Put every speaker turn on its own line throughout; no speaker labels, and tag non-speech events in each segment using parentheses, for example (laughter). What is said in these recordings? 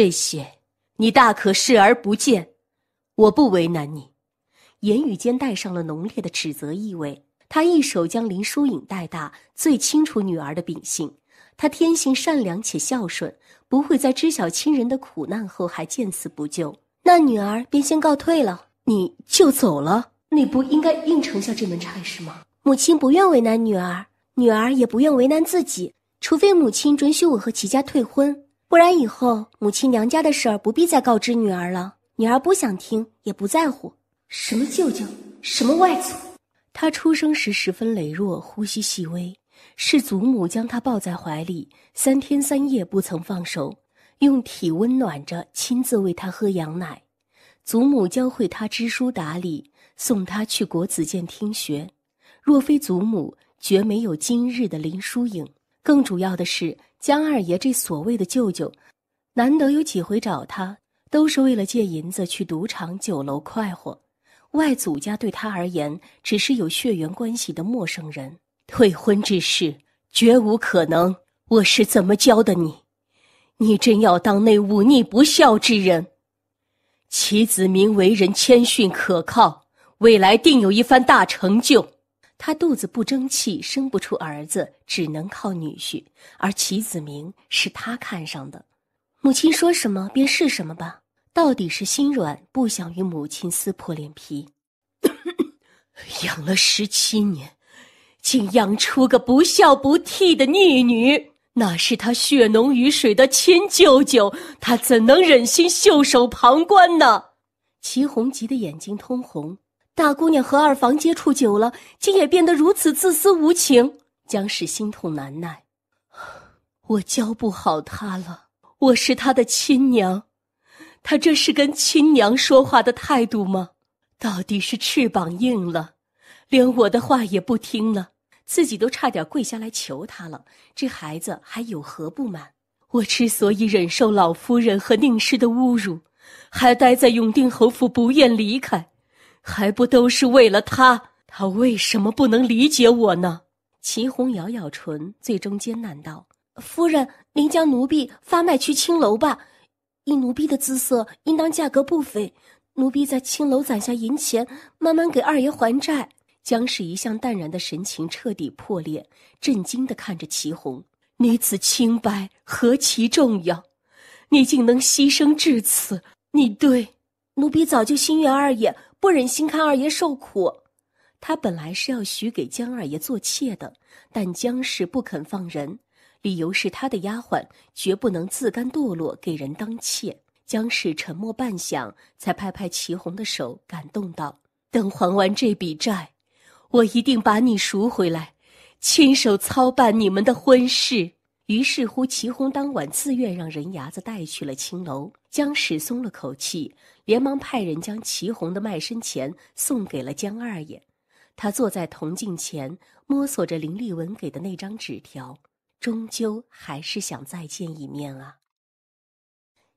这些，你大可视而不见，我不为难你。言语间带上了浓烈的指责意味。他一手将林疏影带大，最清楚女儿的秉性。她天性善良且孝顺，不会在知晓亲人的苦难后还见死不救。那女儿便先告退了，你就走了？你不应该应承下这门差事吗？母亲不愿为难女儿，女儿也不愿为难自己。除非母亲准许我和齐家退婚。不然以后，母亲娘家的事儿不必再告知女儿了。女儿不想听，也不在乎。什么舅舅，什么外祖？他出生时十分羸弱，呼吸细微，是祖母将他抱在怀里，三天三夜不曾放手，用体温暖着，亲自喂他喝羊奶。祖母教会他知书达理，送他去国子监听学。若非祖母，绝没有今日的林淑影。更主要的是，江二爷这所谓的舅舅，难得有几回找他，都是为了借银子去赌场、酒楼快活。外祖家对他而言，只是有血缘关系的陌生人。退婚之事绝无可能。我是怎么教的你？你真要当那忤逆不孝之人？齐子明为人谦逊可靠，未来定有一番大成就。他肚子不争气，生不出儿子，只能靠女婿。而齐子明是他看上的，母亲说什么便是什么吧。到底是心软，不想与母亲撕破脸皮。(coughs) 养了十七年，竟养出个不孝不悌的逆女，那是他血浓于水的亲舅舅，他怎能忍心袖手旁观呢？齐红急得眼睛通红。大姑娘和二房接触久了，竟也变得如此自私无情，江氏心痛难耐。(sighs) 我教不好她了，我是她的亲娘，她这是跟亲娘说话的态度吗？到底是翅膀硬了，连我的话也不听了，自己都差点跪下来求她了。这孩子还有何不满？我之所以忍受老夫人和宁氏的侮辱，还待在永定侯府不愿离开。还不都是为了他？他为什么不能理解我呢？祁红咬咬唇，最终艰难道：“夫人，您将奴婢发卖去青楼吧，以奴婢的姿色，应当价格不菲。奴婢在青楼攒下银钱，慢慢给二爷还债。”江氏一向淡然的神情彻底破裂，震惊的看着祁红：“女子清白何其重要，你竟能牺牲至此！你对奴婢早就心悦二爷。”不忍心看二爷受苦，他本来是要许给江二爷做妾的，但江氏不肯放人，理由是他的丫鬟绝不能自甘堕落，给人当妾。江氏沉默半晌，才拍拍祁红的手，感动道：“等还完这笔债，我一定把你赎回来，亲手操办你们的婚事。”于是乎，祁红当晚自愿让人牙子带去了青楼。江氏松了口气，连忙派人将祁红的卖身钱送给了江二爷。他坐在铜镜前，摸索着林立文给的那张纸条，终究还是想再见一面啊。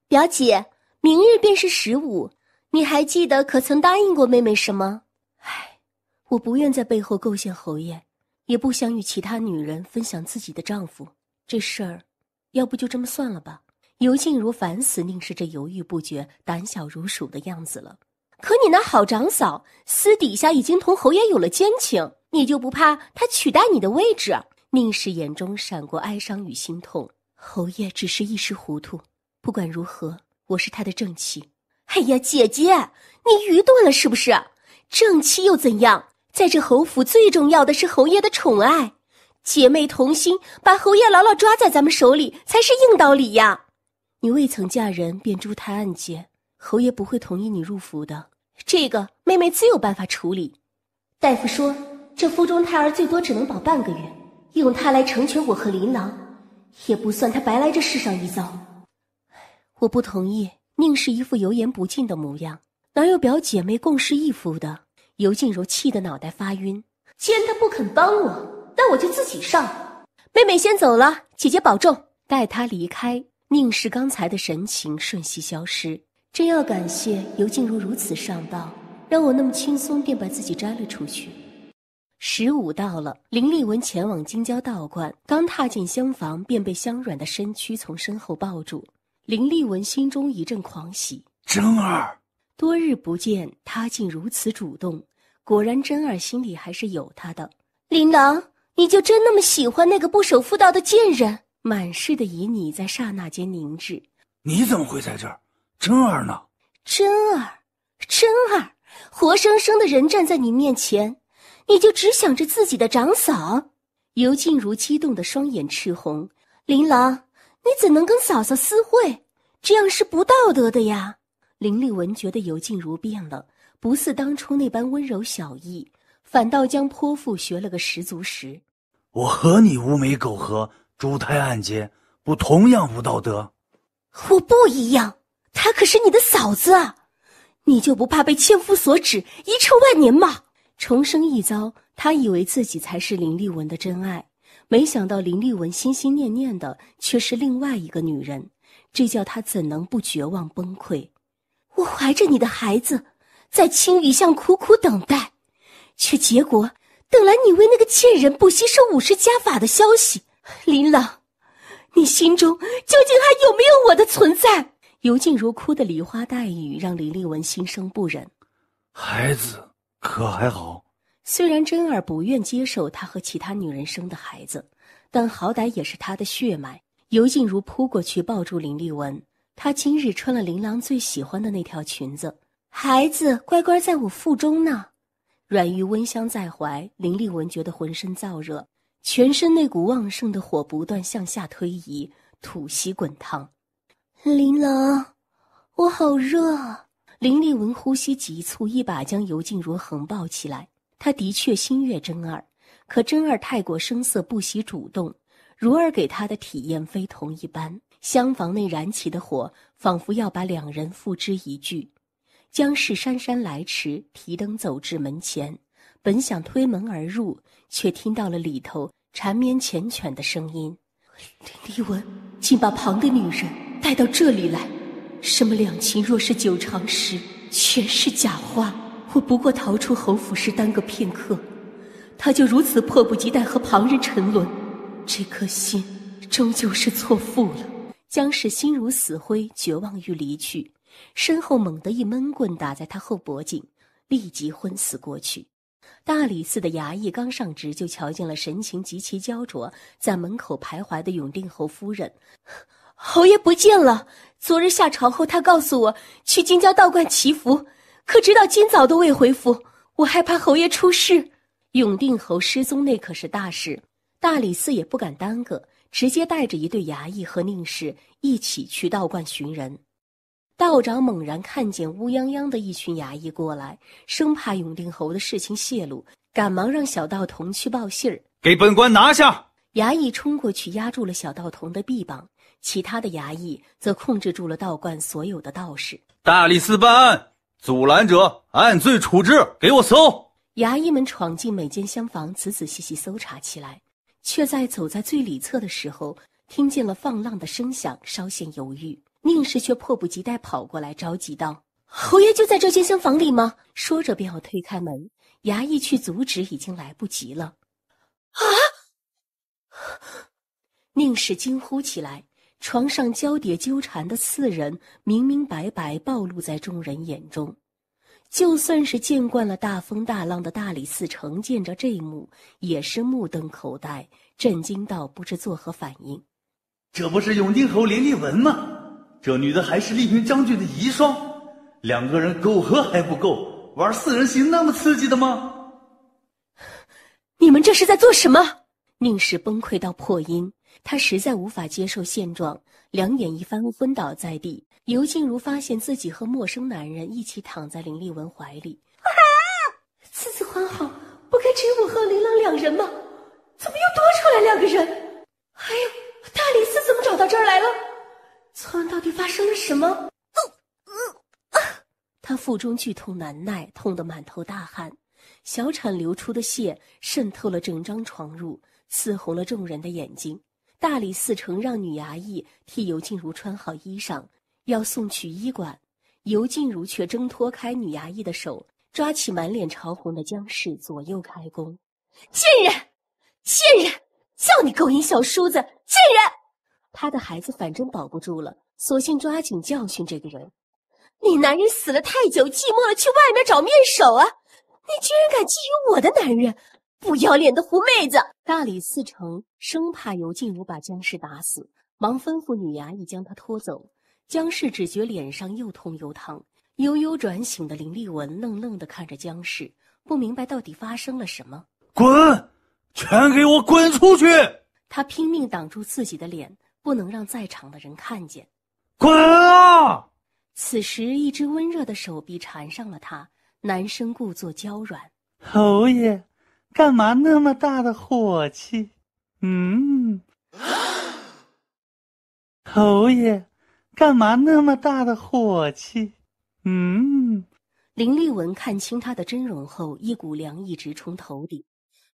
表姐，明日便是十五，你还记得可曾答应过妹妹什么？唉，我不愿在背后构陷侯爷，也不想与其他女人分享自己的丈夫。这事儿，要不就这么算了吧。尤静茹烦死宁氏这犹豫不决、胆小如鼠的样子了。可你那好长嫂私底下已经同侯爷有了奸情，你就不怕他取代你的位置？宁氏眼中闪过哀伤与心痛。侯爷只是一时糊涂，不管如何，我是他的正妻。哎呀，姐姐，你愚钝了是不是？正妻又怎样？在这侯府，最重要的是侯爷的宠爱。姐妹同心，把侯爷牢牢抓在咱们手里，才是硬道理呀！你未曾嫁人便诛胎暗界，侯爷不会同意你入府的。这个妹妹自有办法处理。大夫说，这腹中胎儿最多只能保半个月，用它来成全我和琳琅，也不算他白来这世上一遭。我不同意。宁氏一副油盐不进的模样，哪有表姐妹共侍一夫的？尤静茹气得脑袋发晕。既然他不肯帮我，那我就自己上。妹妹先走了，姐姐保重。带他离开。宁氏刚才的神情瞬息消失，真要感谢尤静茹如此上道，让我那么轻松便把自己摘了出去。十五到了，林立文前往京郊道观，刚踏进厢房，便被香软的身躯从身后抱住。林立文心中一阵狂喜，
真儿，
多日不见，他竟如此主动，果然真儿心里还是有他的。琳琅，你就真那么喜欢那个不守妇道的贱人？满室的旖旎在刹那间凝滞。
你怎么会在这儿？珍儿呢？
珍儿，珍儿，活生生的人站在你面前，你就只想着自己的长嫂？尤静茹激动的双眼赤红。琳琅，你怎能跟嫂嫂私会？这样是不道德的呀！林立文觉得尤静茹变了，不似当初那般温柔小意，反倒将泼妇学了个十足十。
我和你乌梅苟合。珠胎暗结，不同样无道德。
我不一样，她可是你的嫂子啊！你就不怕被千夫所指，遗臭万年吗？重生一遭，他以为自己才是林立文的真爱，没想到林立文心心念念的却是另外一个女人，这叫他怎能不绝望崩溃？我怀着你的孩子，在青雨巷苦苦等待，却结果等来你为那个贱人不惜受五十家法的消息。琳琅，你心中究竟还有没有我的存在？尤静茹哭得梨花带雨，让林立文心生不忍。
孩子可还好？
虽然真儿不愿接受他和其他女人生的孩子，但好歹也是他的血脉。尤静茹扑过去抱住林立文，她今日穿了琳琅最喜欢的那条裙子。孩子乖乖在我腹中呢，软玉温香在怀，林立文觉得浑身燥热。全身那股旺盛的火不断向下推移，吐息滚烫。琳琅，我好热。林立文呼吸急促，一把将尤静茹横抱起来。他的确心悦真儿，可真儿太过声色，不喜主动。如儿给他的体验非同一般。厢房内燃起的火，仿佛要把两人付之一炬。江氏姗姗来迟，提灯走至门前。本想推门而入，却听到了里头缠绵缱绻的声音。林立文竟把旁的女人带到这里来，什么两情若是久长时，全是假话。我不过逃出侯府时耽搁片刻，他就如此迫不及待和旁人沉沦，这颗心终究是错付了。江氏心如死灰，绝望欲离去，身后猛地一闷棍打在他后脖颈，立即昏死过去。大理寺的衙役刚上职，就瞧见了神情极其焦灼，在门口徘徊的永定侯夫人。侯爷不见了！昨日下朝后，他告诉我去京郊道观祈福，可直到今早都未回府。我害怕侯爷出事。永定侯失踪，那可是大事，大理寺也不敢耽搁，直接带着一队衙役和宁氏一起去道观寻人。道长猛然看见乌泱泱的一群衙役过来，生怕永定侯的事情泄露，赶忙让小道童去报信儿。
给本官拿下！
衙役冲过去压住了小道童的臂膀，其他的衙役则控制住了道观所有的道士。
大理寺办案，阻拦者按罪处置。给我搜！
衙役们闯进每间厢房，仔仔细细搜查起来，却在走在最里侧的时候，听见了放浪的声响，稍显犹豫。宁氏却迫不及待跑过来，着急道：“侯爷就在这间厢房里吗？”说着便要推开门，衙役去阻止，已经来不及了。啊！宁氏惊呼起来，床上交叠纠缠的四人明明白白暴露在众人眼中。就算是见惯了大风大浪的大理寺丞，见着这一幕也是目瞪口呆，震惊到不知作何反应。
这不是永定侯林立文吗？这女的还是丽云将军的遗孀，两个人苟合还不够，玩四人行那么刺激的吗？
你们这是在做什么？宁氏崩溃到破音，她实在无法接受现状，两眼一翻昏倒在地。尤静茹发现自己和陌生男人一起躺在林立文怀里，次次欢好，不该只有我和琳琅两人吗？怎么又多出来两个人？还有大理寺怎么找到这儿来了？昨晚到底发生了什么？他腹中剧痛难耐，痛得满头大汗，小产流出的血渗透了整张床褥，刺红了众人的眼睛。大理寺丞让女衙役替尤静茹穿好衣裳，要送去医馆。尤静茹却挣脱开女衙役的手，抓起满脸潮红的江氏左右开弓：“贱人，贱人！叫你勾引小叔子，贱人！”他的孩子反正保不住了，索性抓紧教训这个人。你男人死了太久，寂寞了，去外面找面首啊！你居然敢觊觎我的男人，不要脸的狐妹子！大理寺丞生怕尤静茹把姜氏打死，忙吩咐女衙役将她拖走。姜氏只觉脸上又痛又烫，悠悠转醒的林立文愣愣的看着姜氏，不明白到底发生了什么。
滚，全给我滚出去！他
拼命挡住自己的脸。不能让在场的人看见，
滚啊！
此时，一只温热的手臂缠上了他。男生故作娇软：“
侯爷，干嘛那么大的火气？”“嗯。(gasps) ”“侯爷，干嘛那么
大的火气？”“嗯。”林立文看清他的真容后，一股凉意直冲头顶。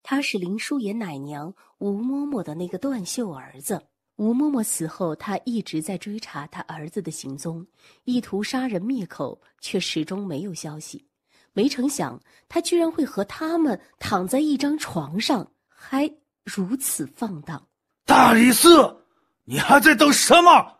他是林叔爷奶娘吴嬷嬷的那个断袖儿子。吴嬷嬷死后，他一直在追查他儿子的行踪，意图杀人灭口，却始终没有消息。没成想，他居然会和他们躺在一张床上，还如此放荡。
大理寺，你还在等什么？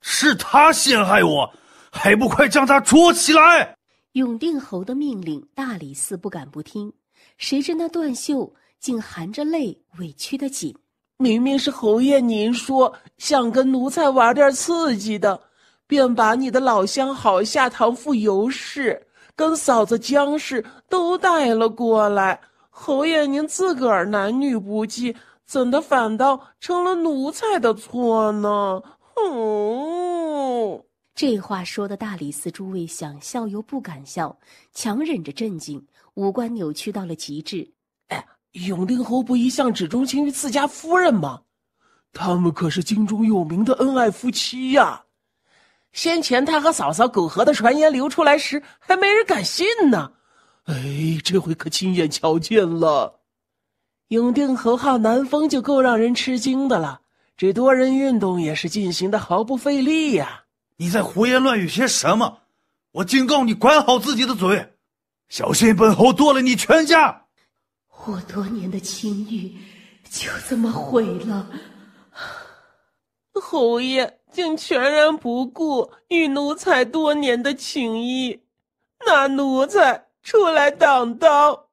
是他陷害我，还不快将他捉起来！
永定侯的命令，大理寺不敢不听。谁知那段秀竟含着泪，委屈的紧。明明是侯爷您说想跟奴才玩点刺激的，便把你
的老相好下堂妇尤氏跟嫂子江氏都带了过来。侯爷您自个儿男女不忌，怎的反倒
成了奴才的错呢？哦。这话说的大理寺诸位想笑又不敢笑，强忍着镇静，五官扭曲到了极致。永定侯不一向只钟情于自家夫人吗？
他们可是京中有名的恩爱夫妻呀。先前他和嫂嫂苟合的传言流出来时，还没人敢信呢。哎，这回可亲眼瞧见了。永定侯号南风就够让人吃惊的了，这多人运动也是进行的毫不费力呀。
你在胡言乱语些什么？我警告你，管好自己的嘴，小心本侯剁了你全家。
我多年的情欲就这么毁了，
侯爷竟全然不顾与奴才多年的情谊，拿奴才出来挡刀。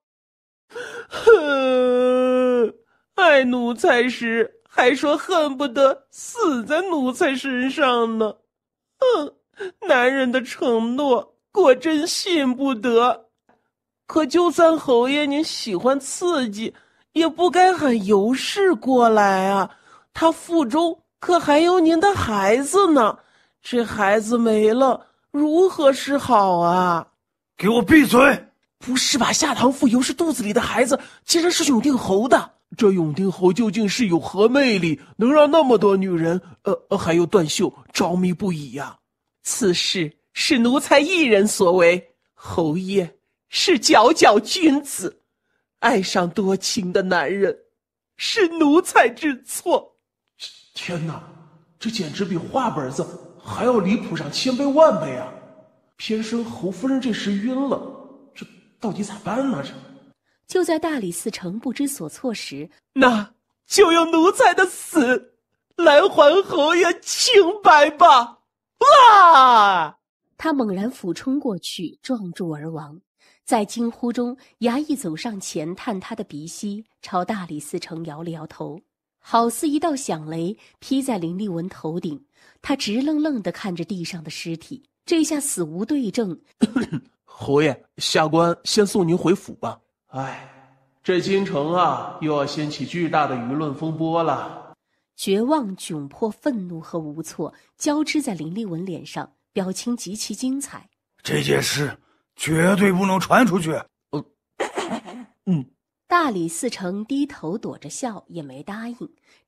哼，爱奴才时还说恨不得死在奴才身上呢。哼，男人的承诺果真信不得。可就算侯爷您喜欢刺激，也不该喊尤氏过来啊！他腹中可还有您的孩子呢，这孩子没了，如何是好啊？给我闭嘴！不是吧，夏堂父尤氏肚子里的孩子，竟然是永定侯的？这永定侯究竟是有何魅力，能让那么多女人，呃，还有段秀着迷不已呀？此事是奴才一人所为，侯爷。是皎皎君子，爱上多情的男人，是奴才之错。天哪，这简直比画本子还要离谱上千倍
万倍啊！偏生侯夫人这时晕了，这到底咋办呢？这就在大理寺丞不知所措时，那就用奴才的死来还侯爷清白吧！啊！他猛然俯冲过去，撞柱而亡。在惊呼中，衙役走上前探他的鼻息，朝大理寺丞摇了摇头，好似一道响雷劈在林立文头顶。他直愣愣地看着地上的尸体，这下死无对证。(coughs)
侯爷，下官先送您回府吧。哎，这京城啊，又要掀起巨大的舆论风波了。
绝望、窘迫、愤怒和无措交织在林立文脸上，表情极其精彩。
这件事。绝对不能传出去！呃，
嗯。大理寺丞低头躲着笑，也没答应，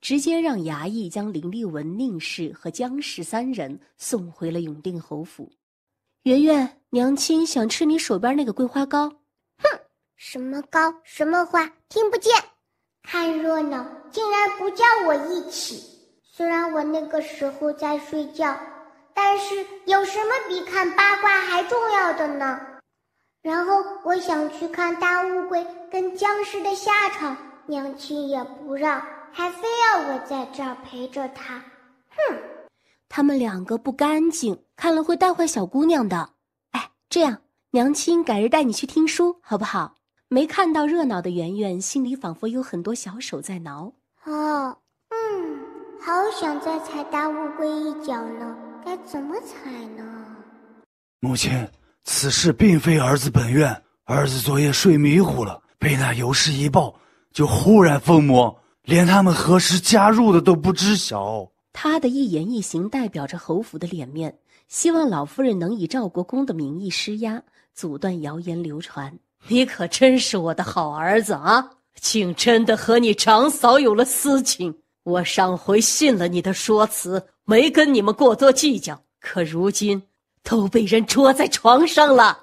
直接让衙役将林立文、宁氏和江氏三人送回了永定侯
府。圆圆，娘亲想吃你手边那个桂花糕。哼，什么糕，什么花，听不见。看热闹，竟然不叫我一起。虽然我那个时候在睡觉，但是有什么比看八卦还重要的呢？然后我想去看大乌龟跟僵尸的下场，娘亲也不让，还非要我在这儿陪着她。哼，
他们两个不干净，看了会带坏小姑娘的。哎，这样，娘亲改日带你去听书，好不好？没看到热闹的圆圆，心里仿佛有很多小手在挠。
哦，嗯，好想再踩大乌龟一脚呢，该怎么踩呢？
母亲。此事并非儿子本愿，儿子昨夜睡迷糊了，被那尤氏一抱，就忽然疯魔，连他们何时加入的都不知晓。
他的一言一行代表着侯府的脸面，希望老夫人能以赵国公的名义施压，阻断谣言流传。你可真是我的好儿子啊！竟真的和你长嫂有了私情。我上回信了你的说辞，没跟你们过多计较，可如今。都被人捉在床上了，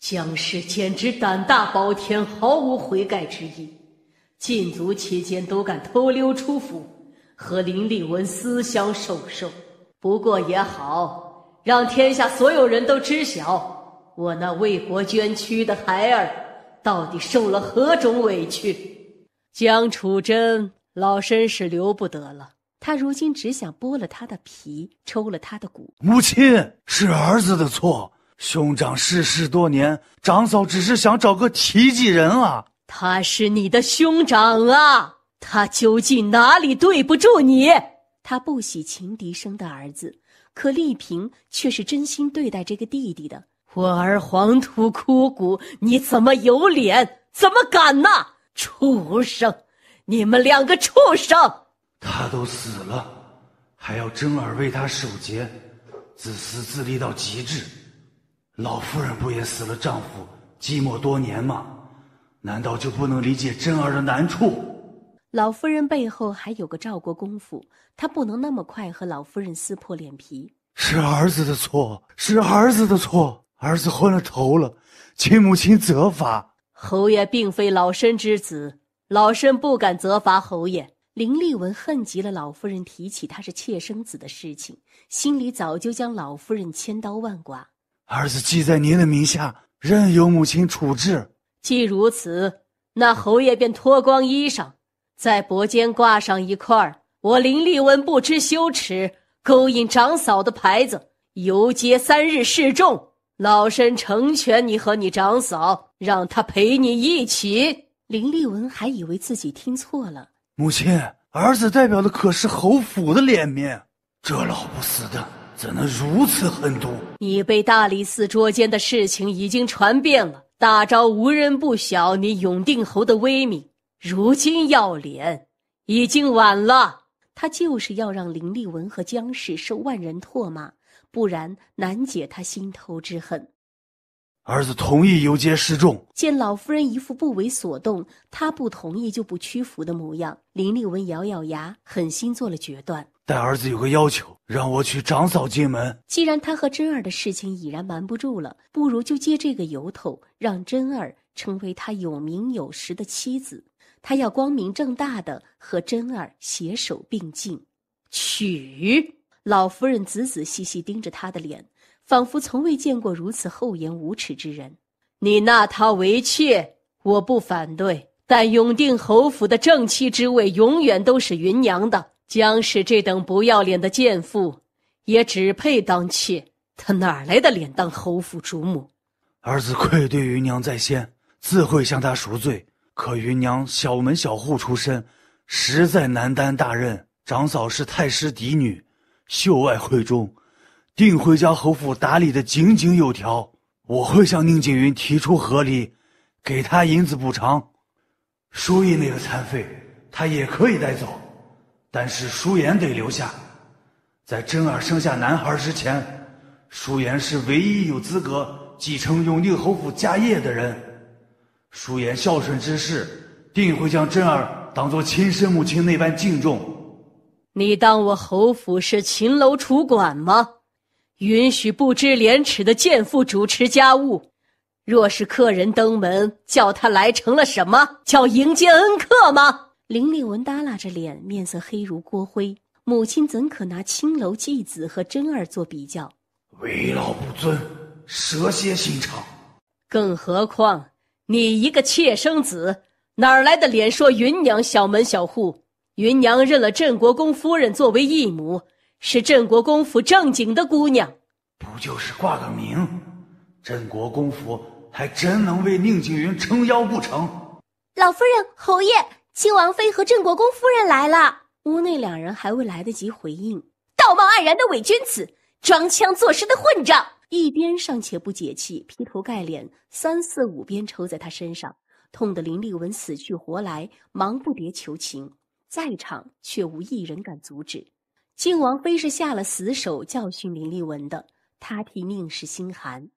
江氏简直胆大包天，毫无悔改之意。禁足期间都敢偷溜出府，和林立文私相授受。不过也好，让天下所有人都知晓我那为国捐躯的孩儿到底受了何种委屈。江楚珍，老身是留不得了。他如今只想剥了他的皮，抽了他的骨。
母亲是儿子的错，兄长逝世多年，长嫂只是想找个提记人啊。
他是你的兄长啊，他究竟哪里对不住你？他不喜秦笛生的儿子，可丽萍却是真心对待这个弟弟的。我儿黄土枯骨，你怎么有脸？怎么敢呢？畜生！你们两个畜生！
他都死了，还要真儿为他守节，自私自利到极致。老夫人不也死了丈夫，寂寞多年吗？难道就不能理解真儿的难处？
老夫人背后还有个赵国公府，他不能那么快和老夫人撕破脸皮。
是儿子的错，是儿子的错，儿子昏了头了，请母亲责罚。
侯爷并非老身之子，老身不敢责罚侯爷。林立文恨极了老夫人提起他是妾生子的事情，心里早就将老夫人千刀万剐。
儿子记在您的名下，任由母亲处置。
既如此，那侯爷便脱光衣裳，在脖间挂上一块儿我林立文不知羞耻、勾引长嫂的牌子，游街三日示众。老身成全你和你长嫂，让他陪你一起。林立文还以为自己听错了。
母亲，儿子代表的可是侯府的脸面，这老不死的怎能如此狠毒？
你被大理寺捉奸的事情已经传遍了，大昭无人不晓，你永定侯的威名，如今要脸已经晚了。他就是要让林立文和江氏受万人唾骂，不然难解他心头之恨。
儿子同意游街示众。
见老夫人一副不为所动，他不同意就不屈服的模样，林立文咬咬牙，狠心做了决断。
但儿子有个要求，让我娶长嫂进门。
既然他和珍儿的事情已然瞒不住了，不如就借这个由头，让珍儿成为他有名有实的妻子。他要光明正大的和珍儿携手并进。娶？老夫人仔仔细细盯着他的脸。仿佛从未见过如此厚颜无耻之人。你纳他为妾，我不反对。但永定侯府的正妻之位，永远都是云娘的。姜氏这等不要脸的贱妇，也只配当妾。她哪来的脸当侯府主母？
儿子愧对云娘在先，自会向她赎罪。可云娘小门小户出身，实在难担大任。长嫂是太师嫡女，秀外慧中。定会将侯府打理的井井有条。我会向宁景云提出合理，给他银子补偿。书意那个残废，他也可以带走，但是舒言得留下。在真儿生下男孩之前，舒言是唯一有资格继承永定侯府家业的人。舒言孝顺之事，定会将真儿当做亲生母亲那般敬重。
你当我侯府是秦楼楚馆吗？允许不知廉耻的贱妇主持家务，若是客人登门，叫他来成了什么？叫迎接恩客吗？林立文耷拉着脸，面色黑如锅灰。母亲怎可拿青楼妓子和珍儿作比较？
为老不尊，蛇蝎心肠。
更何况你一个妾生子，哪来的脸说云娘小门小户？云娘认了镇国公夫人作为义母。是镇国公府正经的姑娘，
不就是挂个名？镇国公府还真能为宁景云撑腰不成？
老夫人、侯爷、亲王妃和镇国公夫人来了。屋内两人还未来得及回应，道貌岸然的伪君子，装腔作势的混账。一边尚且不解气，劈头盖脸三四五鞭抽在他身上，痛得林立文死去活来，忙不迭求情，在场却无一人敢阻止。靖王妃是下了死手教训林立文的，她替宁氏心寒。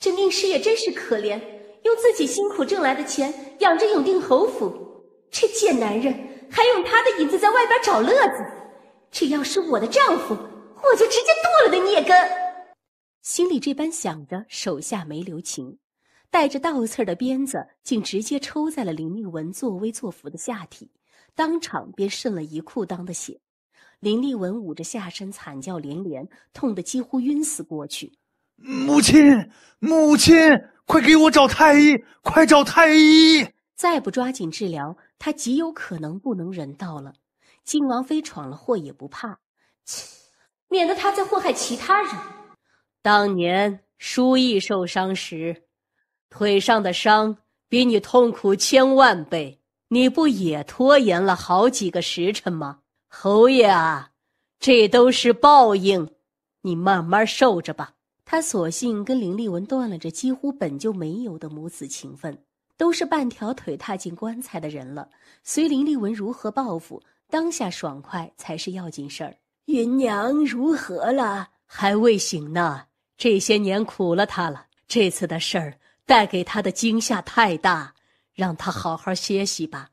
这宁氏也真是可怜，用自己辛苦挣来的钱养着永定侯府，这贱男人还用他的银子在外边找乐子。这要是我的丈夫，我就直接剁了的孽根。心里这般想着，手下没留情，带着倒刺的鞭子竟直接抽在了林立文作威作福的下体，当场便渗了一裤裆的血。林立文捂着下身，惨叫连连，痛得几乎晕死过去。
母亲，母亲，快给我找太医，快找太医！
再不抓紧治疗，他极有可能不能人道了。靖王妃闯了祸也不怕，切，免得他再祸害其他人。当年舒逸受伤时，腿上的伤比你痛苦千万倍，你不也拖延了好几个时辰吗？侯爷啊，这都是报应，你慢慢受着吧。他索性跟林立文断了这几乎本就没有的母子情分，都是半条腿踏进棺材的人了。随林立文如何报复，当下爽快才是要紧事儿。云娘如何了？还未醒呢。这些年苦了她了，这次的事儿带给她的惊吓太大，让她好好歇息吧。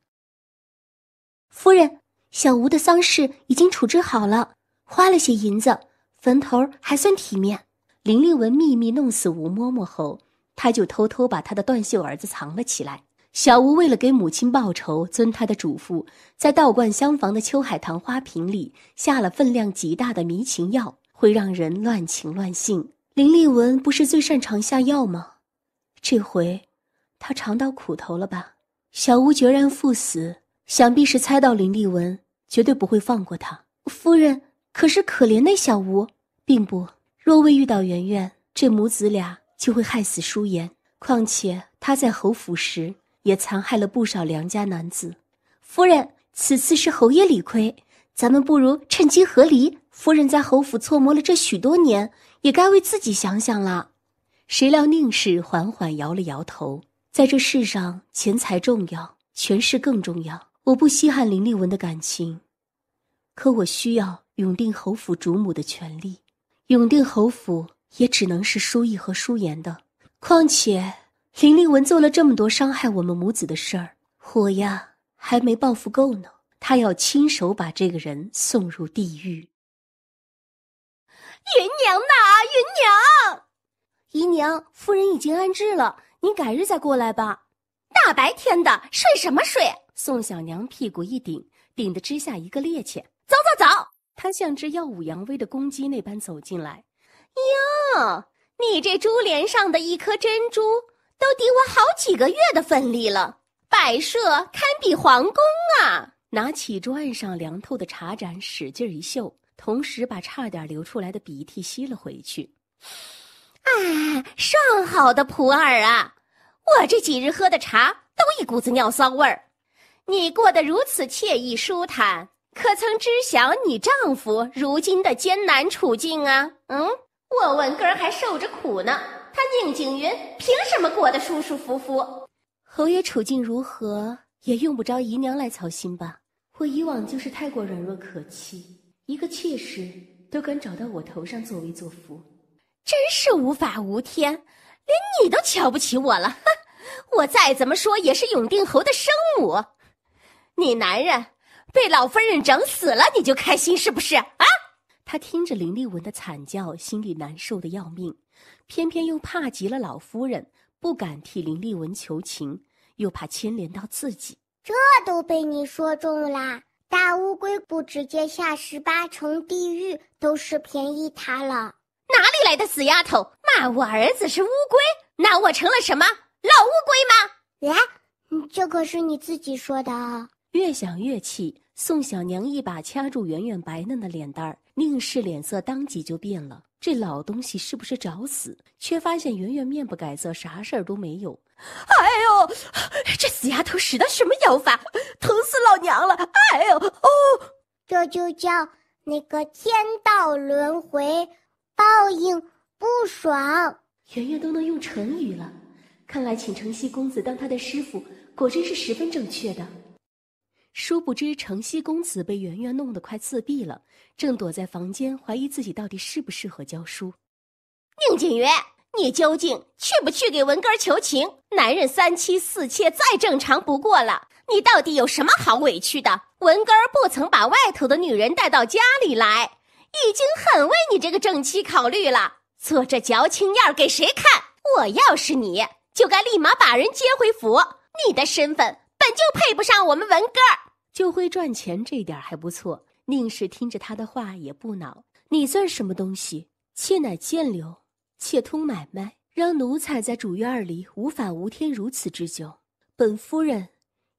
夫人。小吴的丧事已经处置好了，花了些银子，坟头还算体面。林立文秘密弄死吴嬷嬷后，他就偷偷把他的断袖儿子藏了起来。小吴为了给母亲报仇，遵他的嘱咐，在道观厢房的秋海棠花瓶里下了分量极大的迷情药，会让人乱情乱性。林立文不是最擅长下药吗？这回，他尝到苦头了吧？小吴决然赴死。想必是猜到林立文绝对不会放过他。夫人，可是可怜那小吴，并不若未遇到圆圆，这母子俩就会害死舒颜。况且他在侯府时也残害了不少良家男子。夫人，此次是侯爷理亏，咱们不如趁机和离。夫人在侯府错磨了这许多年，也该为自己想想了。谁料宁氏缓缓摇了摇头，在这世上，钱财重要，权势更重要。我不稀罕林立文的感情，可我需要永定侯府主母的权利。永定侯府也只能是舒意和舒言的。况且林立文做了这么多伤害我们母子的事儿，我呀还没报复够呢。他要亲手把这个人送入地狱。
云娘呐，
云娘，姨娘，夫人已经安置了，您改日再过来吧。大白天的睡什么睡？宋小娘屁股一顶，顶得之下一个趔趄，走走走。她像只耀武扬威的公鸡那般走进来。哟，你这珠帘上的一颗珍珠，都抵我好几个月的份力了。摆设堪比皇宫啊！拿起桌案上凉透的茶盏，使劲一嗅，同时把差点流出来的鼻涕吸了回去。啊，上好的普洱啊！我这几日喝的茶都一股子尿骚味儿。你过得如此惬意舒坦，可曾知晓你丈夫如今的艰难处境啊？嗯，我文哥儿还受着苦呢。他宁景云凭什么过得舒舒服服？侯爷处境如何，也用不着姨娘来操心吧？我以往就是太过软弱可欺，一个妾室都敢找到我头上作威作福，真是无法无天，连你都瞧不起我了。哼，我再怎么说也是永定侯的生母。你男人被老夫人整死了，你就开心是不是啊？他听着林立文的惨叫，心里难受的要命，偏偏又怕极了老夫人，不敢替林立文求情，又怕牵连到自己。
这都被你说中啦！大乌龟不直接下十八层地狱，都是便宜他了。哪里来的死丫头，骂我儿子是乌龟，那我成了什么老乌龟吗？来，
这可是你自己说的。越想越气，宋小娘一把掐住圆圆白嫩的脸蛋儿，宁氏脸色当即就变了。这老东西是不是找死？却发现圆圆面不改色，啥事儿都没有。哎呦，这
死丫头使的什么妖法？疼死老娘了！哎呦哦，这就叫那个天道轮回，报应不爽。圆圆都能用成语了，看来请城西公子当他的师傅，
果真是十分正确的。殊不知，城西公子被圆圆弄得快自闭了，正躲在房间怀疑自己到底适不适合教书。宁锦月，你究竟去不去给文根求情？男人三妻四妾再正常不过了，你到底有什么好委屈的？文根不曾把外头的女人带到家里来，已经很为你这个正妻考虑了。做这矫情样给谁看？我要是你，就该立马把人接回府。你的身份。就配不上我们文哥就会赚钱这点还不错。宁氏听着他的话也不恼。你算什么东西？妾乃贱流，且通买卖，让奴才在主院里无法无天如此之久。本夫人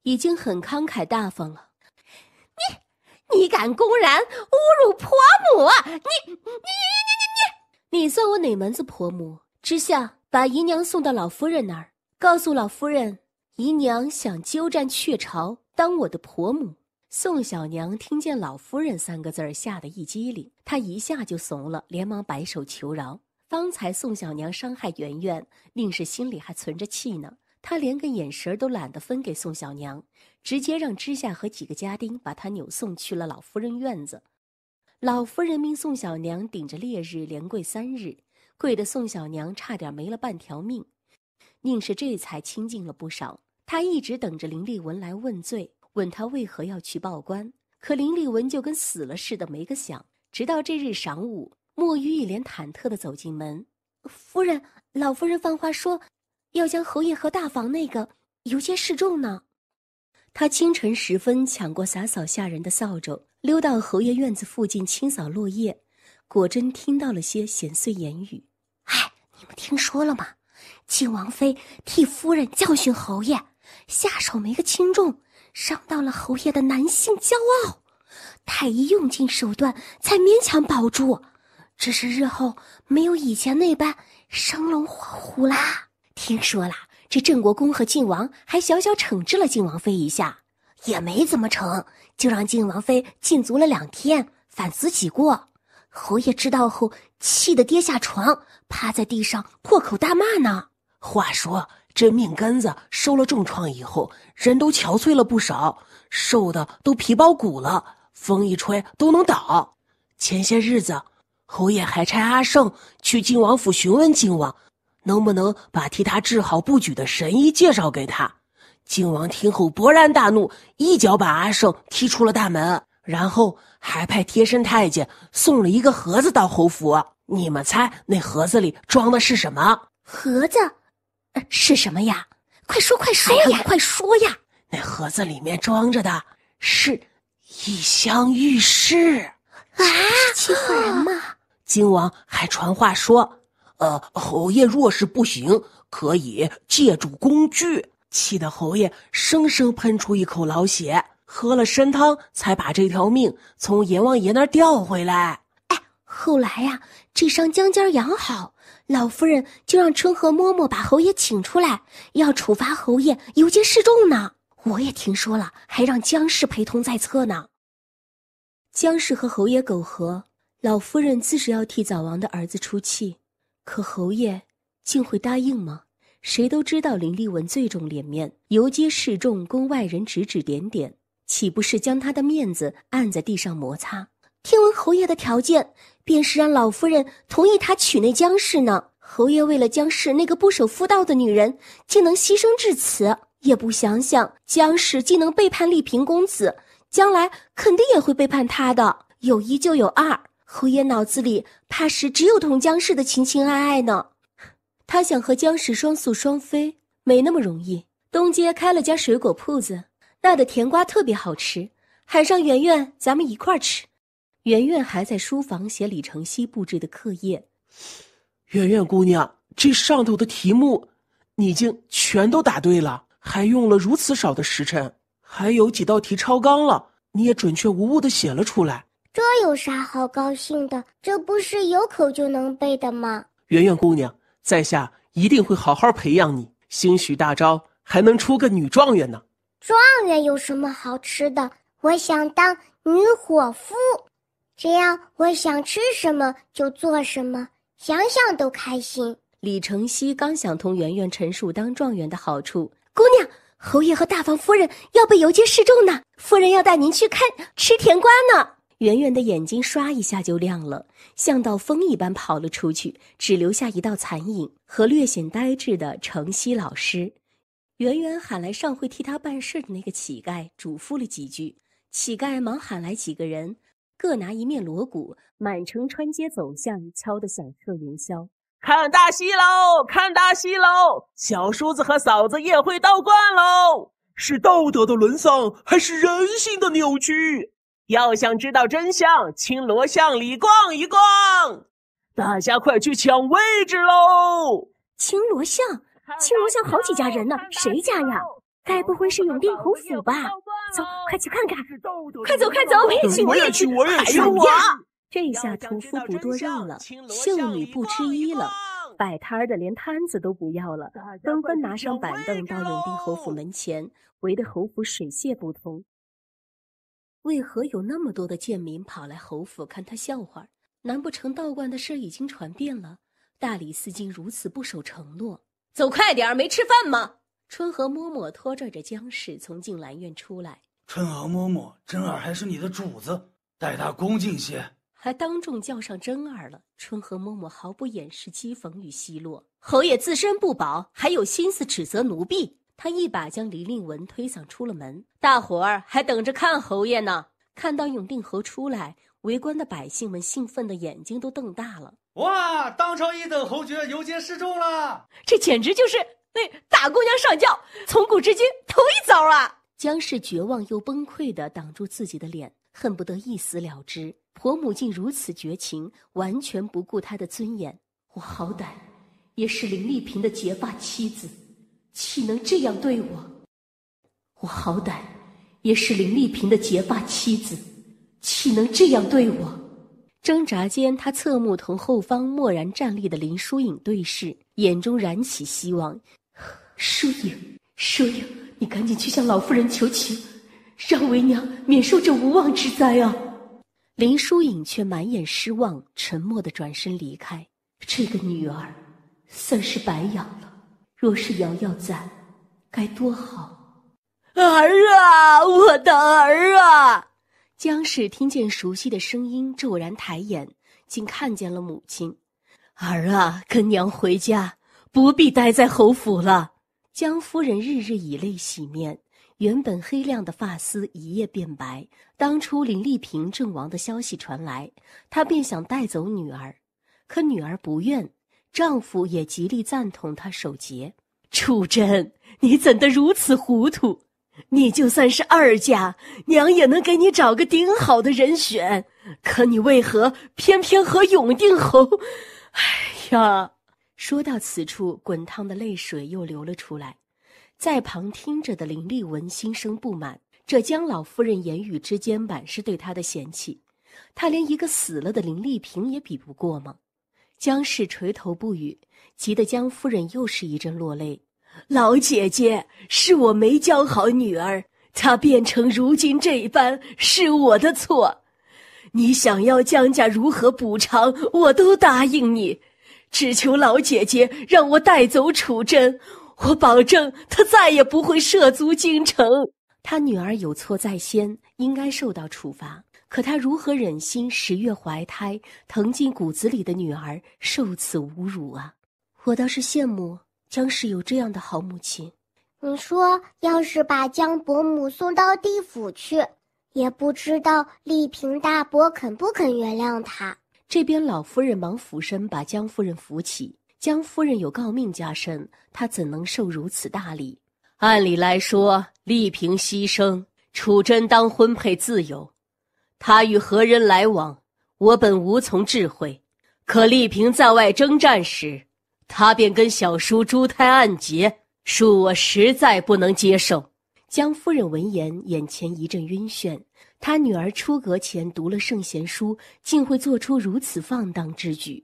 已经很慷慨大方了。你，你敢公然侮辱婆母？
你，你，你，你，
你，你算我哪门子婆母？之下把姨娘送到老夫人那儿，告诉老夫人。姨娘想鸠占鹊巢，当我的婆母。宋小娘听见“老夫人”三个字儿，吓得一激灵，她一下就怂了，连忙摆手求饶。方才宋小娘伤害圆圆，宁氏心里还存着气呢，她连个眼神都懒得分给宋小娘，直接让知夏和几个家丁把她扭送去了老夫人院子。老夫人命宋小娘顶着烈日连跪三日，跪得宋小娘差点没了半条命，宁氏这才清静了不少。他一直等着林立文来问罪，问他为何要去报官。可林立文就跟死了似的，没个响。直到这日晌午，墨鱼一脸忐忑的走进门：“夫人，老夫人放话说，要将侯爷和大房那个游街示众呢。”他清晨时分抢过洒扫下人的扫帚，溜到侯爷院子附近清扫落叶，果真听到了些闲碎言语：“哎，你们听说了吗？晋王妃替夫人教训侯爷。”下手没个轻重，伤到了侯爷的男性骄傲。太医用尽手段才勉强保住，只是日后没有以前那般生龙活虎啦。听说啦，这郑国公和靖王还小小惩治了靖王妃一下，也没怎么成就，让靖王妃禁足了两天反思己过。侯爷知道后气得跌下床，趴在地上破口大骂呢。话说。这命根子受了重创以后，人都憔悴了不少，瘦的都皮包骨了，风一吹都能倒。前些日子，侯爷还差阿胜去靖王府询问靖王，能不能把替他治好不举的神医介绍给他。靖王听后勃然大怒，一脚把阿胜踢出了大门，然后还派贴身太监送了一个盒子到侯府。你们猜那盒子里装的是什么？盒子。是什么呀？快说快说呀！快说呀！那盒子里面装着的是，一箱玉饰啊！是欺负人吗？金王还传话说，呃，
侯爷若是不行，可以借助工具。气得侯爷
生生喷出一口老血，喝了参汤才把这条命从阎王爷那儿调回来。哎，后来呀，这伤将将养好。老夫人就让春和嬷嬷把侯爷请出来，要处罚侯爷游街示众呢。我也听说了，还让姜氏陪同在侧呢。姜氏和侯爷苟合，老夫人自是要替早王的儿子出气，可侯爷竟会答应吗？谁都知道林立文最重脸面，游街示众，供外人指指点点，岂不是将他的面子按在地上摩擦？听闻侯爷的条件，便是让老夫人同意他娶那江氏呢。侯爷为了江氏那个不守妇道的女人，竟能牺牲至此，也不想想江氏既能背叛丽萍公子，将来肯定也会背叛他的。有一就有二，侯爷脑子里怕是只有同江氏的情情爱爱呢。他想和江氏双宿双飞，没那么容易。东街开了家水果铺子，那的甜瓜特别好吃，喊上圆圆，咱们一块儿吃。圆圆还在书房写李承西布置的课业。圆圆姑
娘，这上头的题目，你竟全都答对了，还用了如此少的时辰，还有几道题超纲了，你也准确无误的写了出来。
这有啥好高兴的？这不是有口就能背的吗？
圆圆姑娘，在下一定会好好培养你，兴许大招还能出个女状元呢。
状元有什么好吃的？我想当女伙夫。只要我想吃什么就做什么，想想都开心。李承熙刚想同圆圆陈述当状元的好处，姑娘，侯爷和
大房夫人要被游街示众呢，夫人要带您去看吃甜瓜呢。圆圆的眼睛唰一下就亮了，像道风一般跑了出去，只留下一道残影和略显呆滞的程熙老师。圆圆喊来上回替他办事的那个乞丐，嘱咐了几句，乞丐忙喊来几个人。各拿一面锣鼓，满城穿街走巷，敲得响彻云霄。看大
戏喽！看大戏喽！
小叔子和嫂子宴会倒冠喽！
是道德的沦丧，还是人性的扭曲？要想知道真相，请罗巷里逛一逛。大家快去抢位置
喽！青罗巷，青罗巷好几家人呢，谁家呀？该不会是永定侯府吧？走，快去看看！快
走，快走！我也去，我也去，
还有我！这下屠夫不多让了，秀女不吃一了，摆摊的连摊子都不要了，纷纷拿上板凳到永定侯府门前，围得侯府水泄不通。为何有那么多的贱民跑来侯府看他笑话？难不成道观的事已经传遍了？大理寺竟如此不守承诺？走快点，没吃饭吗？春和嬷嬷拖拽着江氏从静兰院出来。
春和嬷嬷，真儿还是你的主子，待他恭敬些。
还当众叫上真儿了。春和嬷嬷毫不掩饰讥讽与奚落。侯爷自身不保，还有心思指责奴婢？他一把将李令文推搡出了门。大伙儿还等着看侯爷呢。看到永定侯出来，围观的百姓们兴奋的眼睛都瞪大了。哇！当朝一等侯爵游街示众了。这简直就是。那大姑娘上轿，从古至今头一遭啊！姜氏绝望又崩溃的挡住自己的脸，恨不得一死了之。婆母竟如此绝情，完全不顾她的尊严。我好歹也是林丽萍的结发妻子，岂能这样对我？我好歹也是林丽萍的结发妻子，岂能这样对我？挣扎间，她侧目同后方默然站立的林淑影对视，眼中燃起希望。疏影，疏影，你赶紧去向老夫人求情，让为娘免受这无妄之灾啊！林疏影却满眼失望，沉默的转身离开。这个女儿算是白养了。若是瑶瑶在，该多好！儿啊，我的儿啊！江氏听见熟悉的声音，骤然抬眼，竟看见了母亲。儿啊，跟娘回家，不必待在侯府了。江夫人日日以泪洗面，原本黑亮的发丝一夜变白。当初林丽萍阵亡的消息传来，她便想带走女儿，可女儿不愿，丈夫也极力赞同她守节。楚真，你怎的如此糊涂？你就算是二嫁，娘也能给你找个顶好的人选，可你为何偏偏和永定侯？哎呀！说到此处，滚烫的泪水又流了出来。在旁听着的林立文心生不满，这江老夫人言语之间满是对她的嫌弃，她连一个死了的林丽萍也比不过吗？江氏垂头不语，急得江夫人又是一阵落泪。老姐姐，是我没教好女儿，她变成如今这一般是我的错。你想要江家如何补偿，我都答应你。只求老姐姐让我带走楚真，我保证她再也不会涉足京城。他女儿有错在先，应该受到处罚。可他如何忍心十月怀胎、疼进骨子里的女儿受此侮辱啊？我倒是羡慕江氏有这样的好母亲。
你说，要是把江伯母送到地府去，也不知道丽萍大伯肯不肯原谅她。这边老夫人忙俯身把江夫人扶起。江
夫人有诰命加身，她怎能受如此大礼？按理来说，丽萍牺牲，楚真当婚配自由，他与何人来往，我本无从智慧。可丽萍在外征战时，他便跟小叔朱胎暗结，恕我实在不能接受。江夫人闻言，眼前一阵晕眩。他女儿出阁前读了圣贤书，竟会做出如此放荡之举，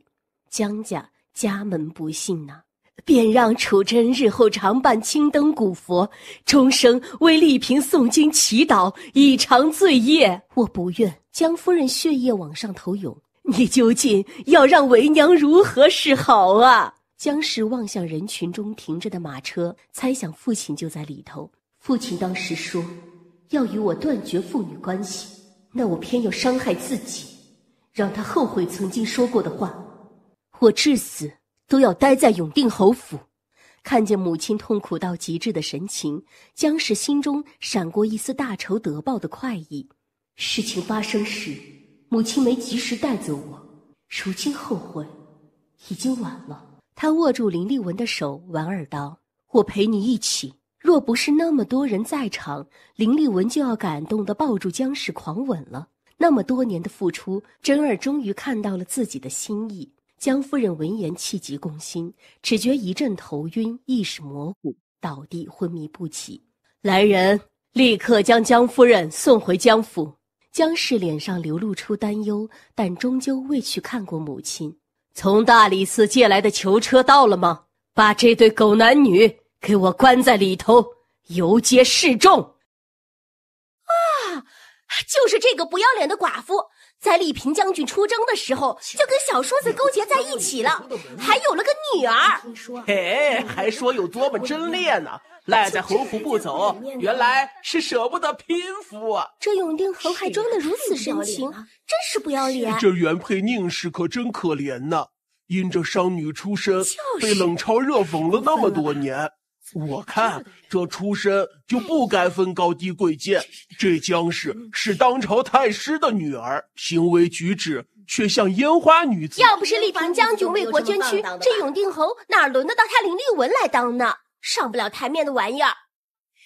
江家家门不幸呐！便让楚真日后常伴青灯古佛，终生为丽嫔诵经祈祷，以偿罪业。我不愿。江夫人血液往上头涌，你究竟要让为娘如何是好啊？江氏望向人群中停着的马车，猜想父亲就在里头。父亲当时说。要与我断绝父女关系，那我偏要伤害自己，让他后悔曾经说过的话。我至死都要待在永定侯府，看见母亲痛苦到极致的神情，江氏心中闪过一丝大仇得报的快意。事情发生时，母亲没及时带走我，如今后悔已经晚了。他握住林立文的手，莞尔道：“我陪你一起。”若不是那么多人在场，林立文就要感动的抱住江氏狂吻了。那么多年的付出，真儿终于看到了自己的心意。江夫人闻言气急攻心，只觉一阵头晕，意识模糊，倒地昏迷不起来。人立刻将江夫人送回江府。江氏脸上流露出担忧，但终究未去看过母亲。从大理寺借来的囚车到了吗？把这对狗男女。给我关在里头游街示众！啊，就是这个不要脸的寡妇，在丽嫔将军出征的时候，就跟小叔子勾结在一起了，还有了个女儿。
嘿，还说有多么贞烈呢？赖在侯府不走，原来是舍不得偏夫。这永定侯还装的如此深情，真是不要脸。这原配宁氏可真可怜呐，因着商女出身，被冷嘲热讽了那么多年。我看这出身就不该分高低贵贱。这江氏是当朝太师的女儿，行为举止却像烟花女子。
要不是丽嫔将军为国捐躯，这永定侯哪轮得到他林立文来当呢？上不了台面的玩意儿。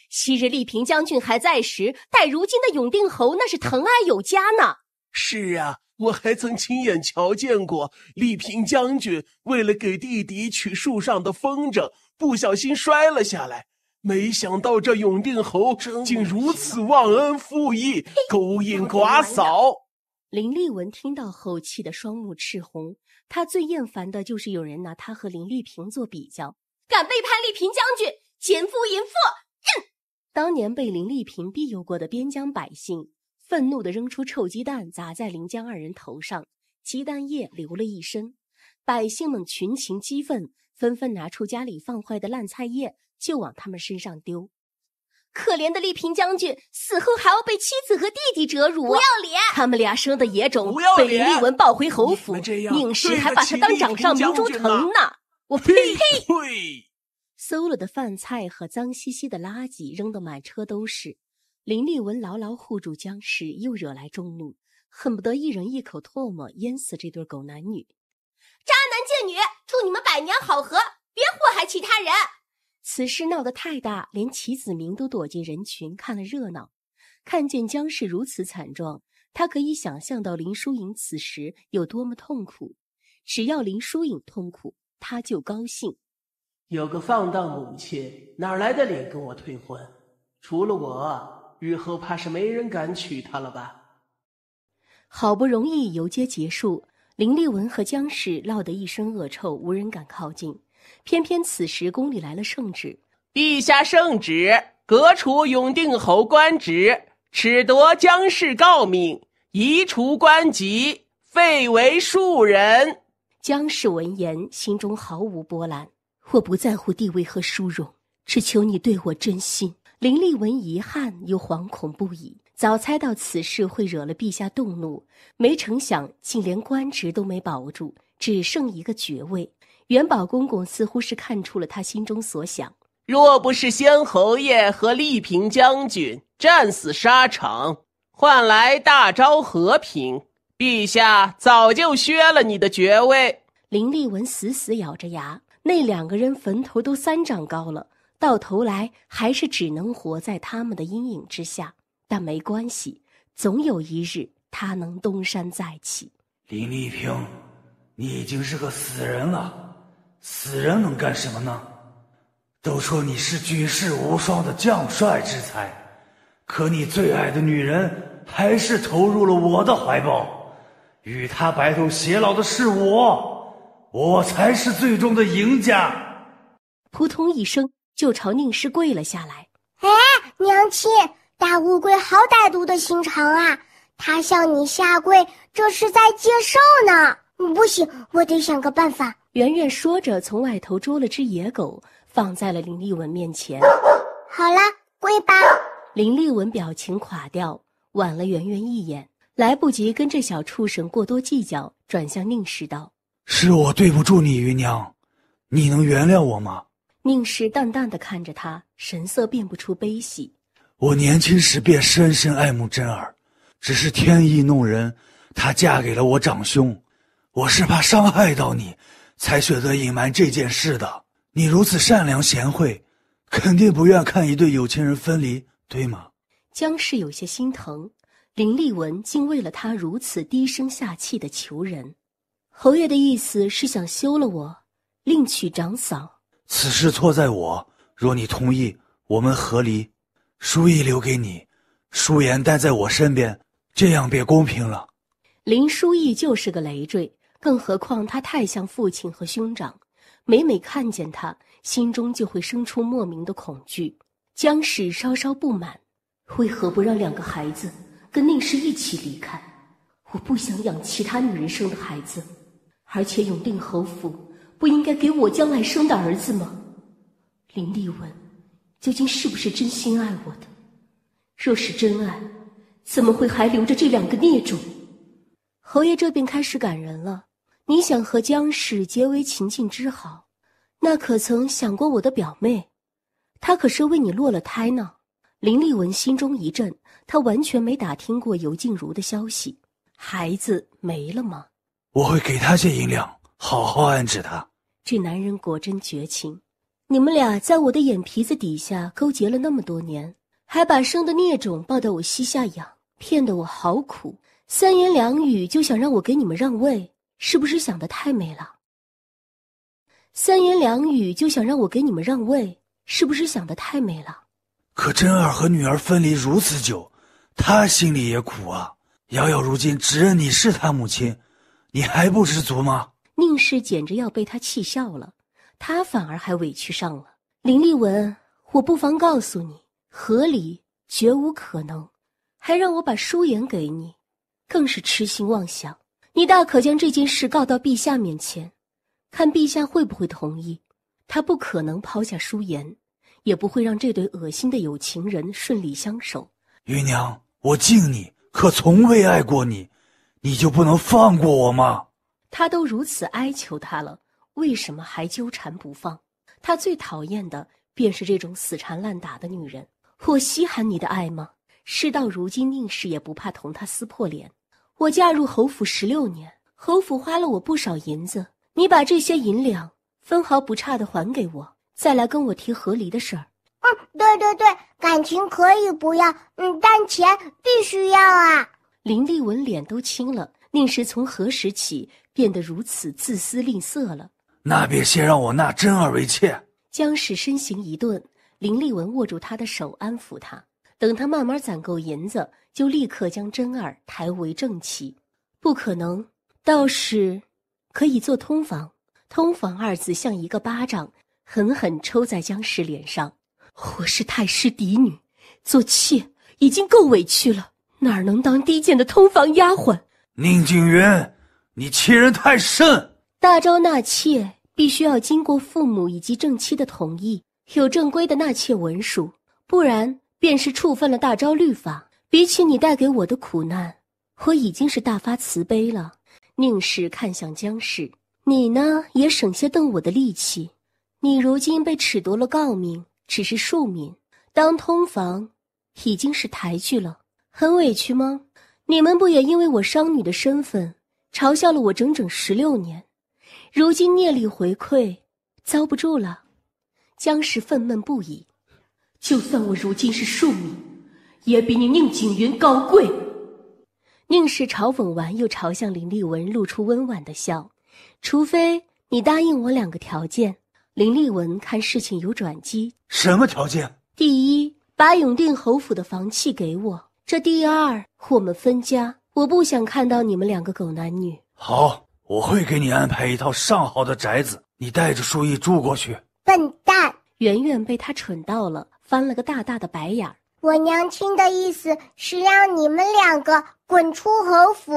昔日丽萍将军还在时，待如今的永定侯那是疼爱有加呢。是啊。
我还曾亲眼瞧见过丽萍将军为了给弟弟取树上的风筝，不小心摔了下来。没想到这永定侯竟
如此忘恩负义，勾引寡嫂。林立文听到后气得双目赤红。他最厌烦的就是有人拿他和林丽萍做比较。敢背叛丽萍将军，奸夫淫妇！哼！当年被林丽萍庇佑过的边疆百姓。愤怒地扔出臭鸡蛋，砸在林江二人头上，鸡蛋液流了一身。百姓们群情激愤，纷纷拿出家里放坏的烂菜叶，就往他们身上丢。可怜的丽萍将军死后还要被妻子和弟弟折辱，不要脸！他们俩生的野种，被林立文抱回侯府，宁氏还把他当掌上明珠疼呢。我呸
呸！
馊了的饭菜和脏兮兮的垃圾扔得满车都是。林立文牢牢护住江氏，又惹来众怒，恨不得一人一口唾沫淹死这对狗男女。渣男贱女，祝你们百年好合，别祸害其他人。此事闹得太大，连齐子明都躲进人群看了热闹。看见江氏如此惨状，他可以想象到林淑颖此时有多么痛苦。只要林淑颖痛苦，他就高兴。有个放荡母亲，哪来的脸跟我退婚？除了
我。日后怕是没人敢娶她了吧？
好不容易游街结束，林立文和姜氏闹得一身恶臭，无人敢靠近。偏偏此时，宫里来了圣旨：陛下圣旨，革除永
定侯官职，褫夺姜氏诰命，移除官籍，
废为庶人。姜氏闻言，心中毫无波澜。我不在乎地位和殊荣，只求你对我真心。林立文遗憾又惶恐不已，早猜到此事会惹了陛下动怒，没成想竟连官职都没保住，只剩一个爵位。元宝公公似乎是看出了他心中所想，
若不是先侯爷和丽嫔将军战死沙场，换来大昭和平，陛
下早就削了你的爵位。林立文死死咬着牙，那两个人坟头都三丈高了。到头来还是只能活在他们的阴影之下，但没关系，总有一日他能东山再
起。林丽萍，你已经是个死人了，死人能干什么呢？都说你是举世无双的将帅之才，可你最爱的女人还是投入了我的怀抱，与他白头偕老的是我，我才是最终的赢家。
扑通一声。就朝宁氏跪了下来。
哎，娘亲，大乌龟好歹毒的心肠啊！他向你下跪，这是在接受呢。不行，我得想个办法。圆圆说着，从外头
捉了只野狗，放在了林立文面前。好了，跪吧。林立文表情垮掉，剜了圆圆一眼，来不及跟这小畜生过多计较，转向宁氏道：“
是我对不住你，云娘，你能原谅我吗？”
宁氏淡淡的看着他，神色辨不出悲喜。
我年轻时便深深爱慕真儿，只是天意弄人，她嫁给了我长兄。我是怕伤害到你，才选择隐瞒这件事的。你如此善良贤惠，肯定不愿看一对有情人分离，对吗？
江氏有些心疼，林立文竟为了她如此低声下气的求人。侯爷的意思是想休了我，另娶长嫂。
此事错在我。若你同意，我们和离，书意留给你，舒颜待在我身边，这样便公平了。
林书意就是个累赘，更何况他太像父亲和兄长，每每看见他，心中就会生出莫名的恐惧。江氏稍稍不满，为何不让两个孩子跟宁氏一起离开？我不想养其他女人生的孩子，而且永定侯府。不应该给我将来生的儿子吗？林立文，究竟是不是真心爱我的？若是真爱，怎么会还留着这两个孽种？侯爷，这便开始感人了。你想和江氏结为秦晋之好，那可曾想过我的表妹？她可是为你落了胎呢。林立文心中一震，他完全没打听过尤静茹的消息，孩子没了吗？
我会给他些银两，好好安置他。
这男人果真绝情！你们俩在我的眼皮子底下勾结了那么多年，还把生的孽种抱到我膝下养，骗得我好苦。三言两语就想让我给你们让位，是不是想得太美了？三言两语就想让我给你们让位，是不是想得太美了？
可真儿和女儿分离如此久，她心里也苦啊。瑶瑶如今只认你是她母亲，你还不知足吗？
宁氏简直要被他气笑了，他反而还委屈上了。林立文，我不妨告诉你，合理绝无可能，还让我把舒言给你，更是痴心妄想。你大可将这件事告到陛下面前，看陛下会不会同意。他不可能抛下舒言，也不会让这对恶心的有情人顺利相
守。芸娘，我敬你，可从未爱过你，你就不能放过我吗？
他都如此哀求他了，为什么还纠缠不放？他最讨厌的便是这种死缠烂打的女人。我稀罕你的爱吗？事到如今，宁氏也不怕同他撕破脸。我嫁入侯府十六年，侯府花了我不少银子，你把这些银两分毫不差的还给我，再来跟我提和离的事儿。嗯，对对对，感情可以不要，嗯，但钱必须要啊。林立文脸都青了。宁氏从何时起变得如此自私吝啬了？那便先让
我纳真儿为妾。
姜氏身形一顿，林立文握住她的手，安抚她。等他慢慢攒够银子，就立刻将真儿抬为正妻。不可能，倒是可以做通房。通房二字像一个巴掌，狠狠抽在姜氏脸上。我是太师嫡女，做妾已经够委屈了，哪能当低贱的通房丫鬟？
宁景云，你欺人太甚！
大招纳妾必须要经过父母以及正妻的同意，有正规的纳妾文书，不然便是触犯了大招律法。比起你带给我的苦难，我已经是大发慈悲了。宁氏看向江氏：“你呢？也省些瞪我的力气。你如今被褫夺了诰命，只是庶民，当通房已经是抬举了，很委屈吗？”你们不也因为我商女的身份，嘲笑了我整整十六年？如今念力回馈，遭不住了。江氏愤懑不已。就算我如今是庶女，也比你宁景云高贵。宁氏嘲讽完，又朝向林立文露出温婉的笑。除非你答应我两个条件。林立文看事情有转机。
什么条件？
第一，把永定侯府的房契给我。这第二，我们分家，我不想看到你们两个狗男女。
好，我会给你安排一套上好的宅子，你带着书意住过去。
笨蛋，圆圆被他蠢到了，翻了个大大的白眼儿。
我娘亲的意思是让你们两个滚出侯府，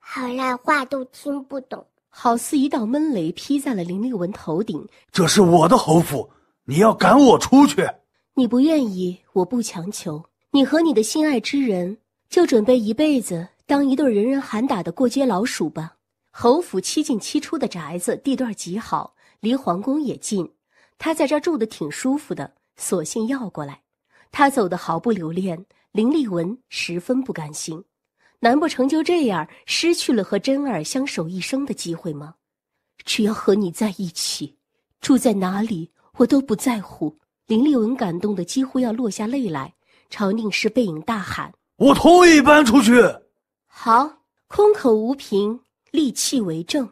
好赖话都听不懂。
好似一道闷雷劈在了林立文头顶。
这是我的侯府，你要赶我出去？
你不愿意，我不强求。你和你的心爱之人，就准备一辈子当一对人人喊打的过街老鼠吧。侯府七进七出的宅子，地段极好，离皇宫也近。他在这住的挺舒服的，索性要过来。他走的毫不留恋，林立文十分不甘心。难不成就这样失去了和真儿相守一生的机会吗？只要和你在一起，住在哪里我都不在乎。林立文感动的几乎要落下泪来。朝宁氏背影大喊：“
我同意搬出去。”
好，空口无凭，立契为证。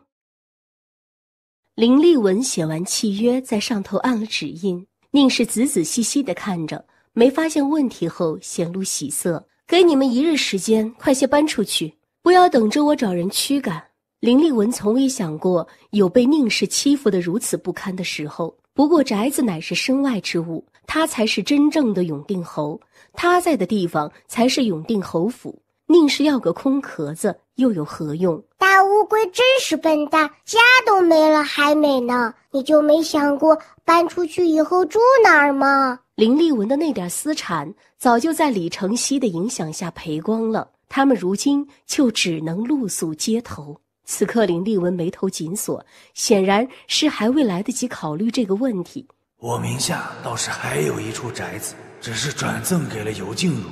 林立文写完契约，在上头按了指印。宁氏仔仔细细的看着，没发现问题后，显露喜色：“给你们一日时间，快些搬出去，不要等着我找人驱赶。”林立文从未想过有被宁氏欺负的如此不堪的时候。不过宅子乃是身外之物，他才是真正的永定侯。他在的地方才是永定侯府，宁是要个空壳子，又有何用？
大乌龟真是笨，蛋，家都没了还美呢？你就没想过搬出去以后住哪儿吗？林立文的那点私产早就在
李承熙的影响下赔光了，他们如今就只能露宿街头。此刻，林立文眉头紧锁，显然是还未来得及考虑这个问题。
我名下倒是还有一处宅子。只是转赠给了尤静茹，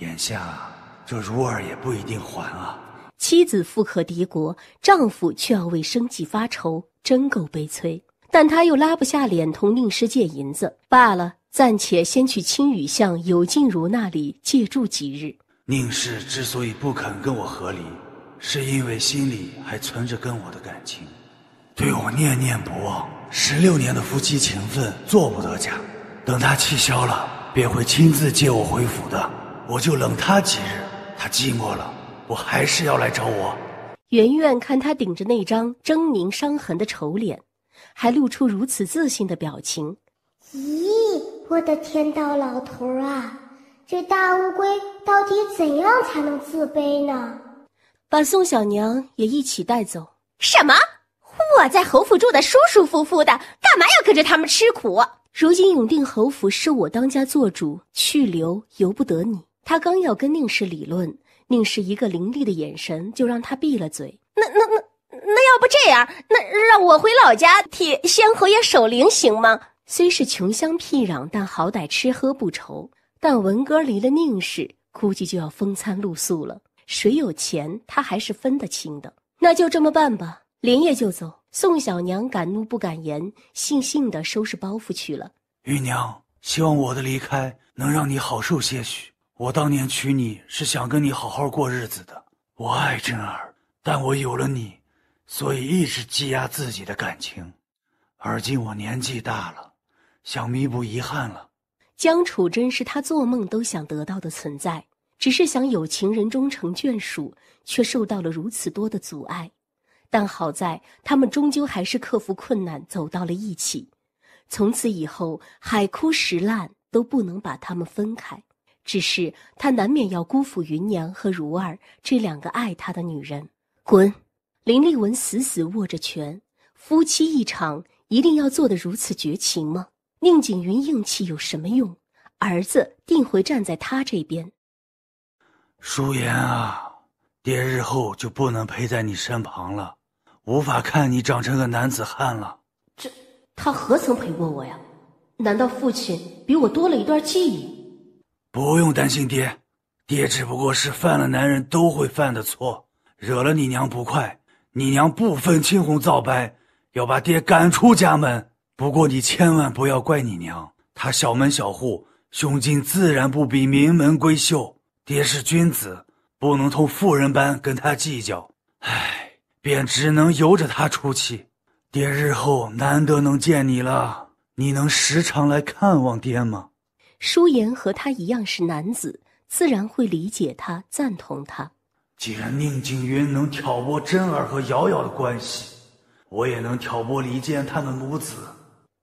眼下这如儿也不一定还啊。
妻子富可敌国，丈夫却要为生计发愁，真够悲催。但他又拉不下脸同宁氏借银子，罢了，暂且先去青雨巷尤静茹那里借住几日。
宁氏之所以不肯跟我和离，是因为心里还存着跟我的感情，对我念念不忘。十六年的夫妻情分做不得假，等他气消了。便会亲自接我回府的，我就冷他几日。他寂寞了，我还是要来找我。
圆圆看他顶着那张狰狞伤痕的丑脸，还露出如此自信的表情，
咦，我的天道老头啊，这大乌龟到底怎样才能自卑呢？把宋小娘
也一起带走。什么？我在侯府住的舒舒服服的，干嘛要跟着他们吃苦？如今永定侯府是我当家做主，去留由不得你。他刚要跟宁氏理论，宁氏一个凌厉的眼神就让他闭了嘴。那那那那，要不这样，那让我回老家替先侯爷守灵行吗？虽是穷乡僻壤，但好歹吃喝不愁。但文哥离了宁氏，估计就要风餐露宿了。谁有钱，他还是分得清的。那就这么办吧，连夜就走。宋小娘敢怒不敢言，悻悻地收拾包袱去了。
玉娘，希望我的离开能让你好受些许。我当年娶你是想跟你好好过日子的。我爱真儿，但我有了你，所以一直积压自己的感情。而今我年纪大了，想弥补遗憾了。
江楚真是他做梦都想得到的存在，只是想有情人终成眷属，却受到了如此多的阻碍。但好在，他们终究还是克服困难走到了一起。从此以后，海枯石烂都不能把他们分开。只是他难免要辜负芸娘和如儿这两个爱他的女人。滚！林立文死死握着拳。夫妻一场，一定要做得如此绝情吗？宁景云硬气有什么用？儿子定会站在他这边。
淑言啊，爹日后就不能陪在你身旁了。无法看你长成个男子汉了。
这他何曾陪过我呀？难道父亲比我多了一段记忆？
不用担心，爹。爹只不过是犯了男人都会犯的错，惹了你娘不快。你娘不分青红皂白要把爹赶出家门。不过你千万不要怪你娘，她小门小户，胸襟自然不比名门闺秀。爹是君子，不能同妇人般跟她计较。唉。便只能由着他出气。爹日后难得能见你了，你能时常来看望爹吗？
舒言和他一样是男子，自然会理解他，赞同他。
既然宁静云能挑拨真儿和瑶瑶的关系，我也能挑拨离间他们母子。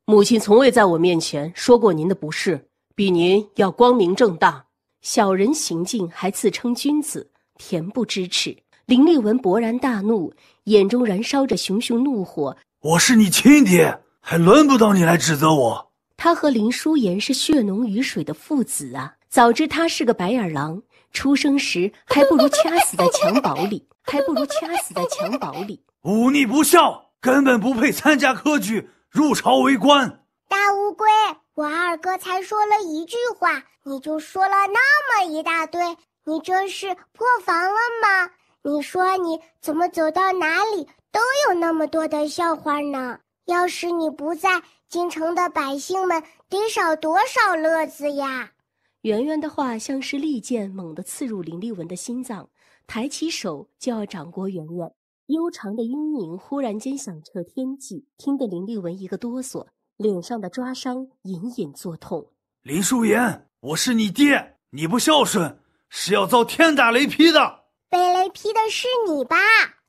母亲从未在我面前说过您的不是，比您要光明正大。小人行径还自称君子，恬不知耻。林立文勃然大怒。眼中燃烧着熊熊怒火。
我是你亲爹，还轮不到你来指责我。
他和林舒妍是血浓于水的父子啊！早知他是个白眼狼，出生时还不如掐死在襁褓里，(laughs) 还不如掐死在
襁褓里。
忤逆不孝，根本不配参加科举，入朝为官。
大乌龟，我二哥才说了一句话，你就说了那么一大堆，你这是破防了吗？你说你怎么走到哪里都有那么多的笑话呢？要是你不在，京城的百姓们得少多少乐子呀！圆圆的话像
是利剑，猛地刺入林立文的心脏。抬起手就要掌掴圆圆，悠长的阴鸣忽然间响彻天际，听得林立文一个哆嗦，
脸上的抓伤隐隐作痛。林淑妍，我是你爹，你不孝顺是要遭天打雷劈的。被雷劈的是你吧？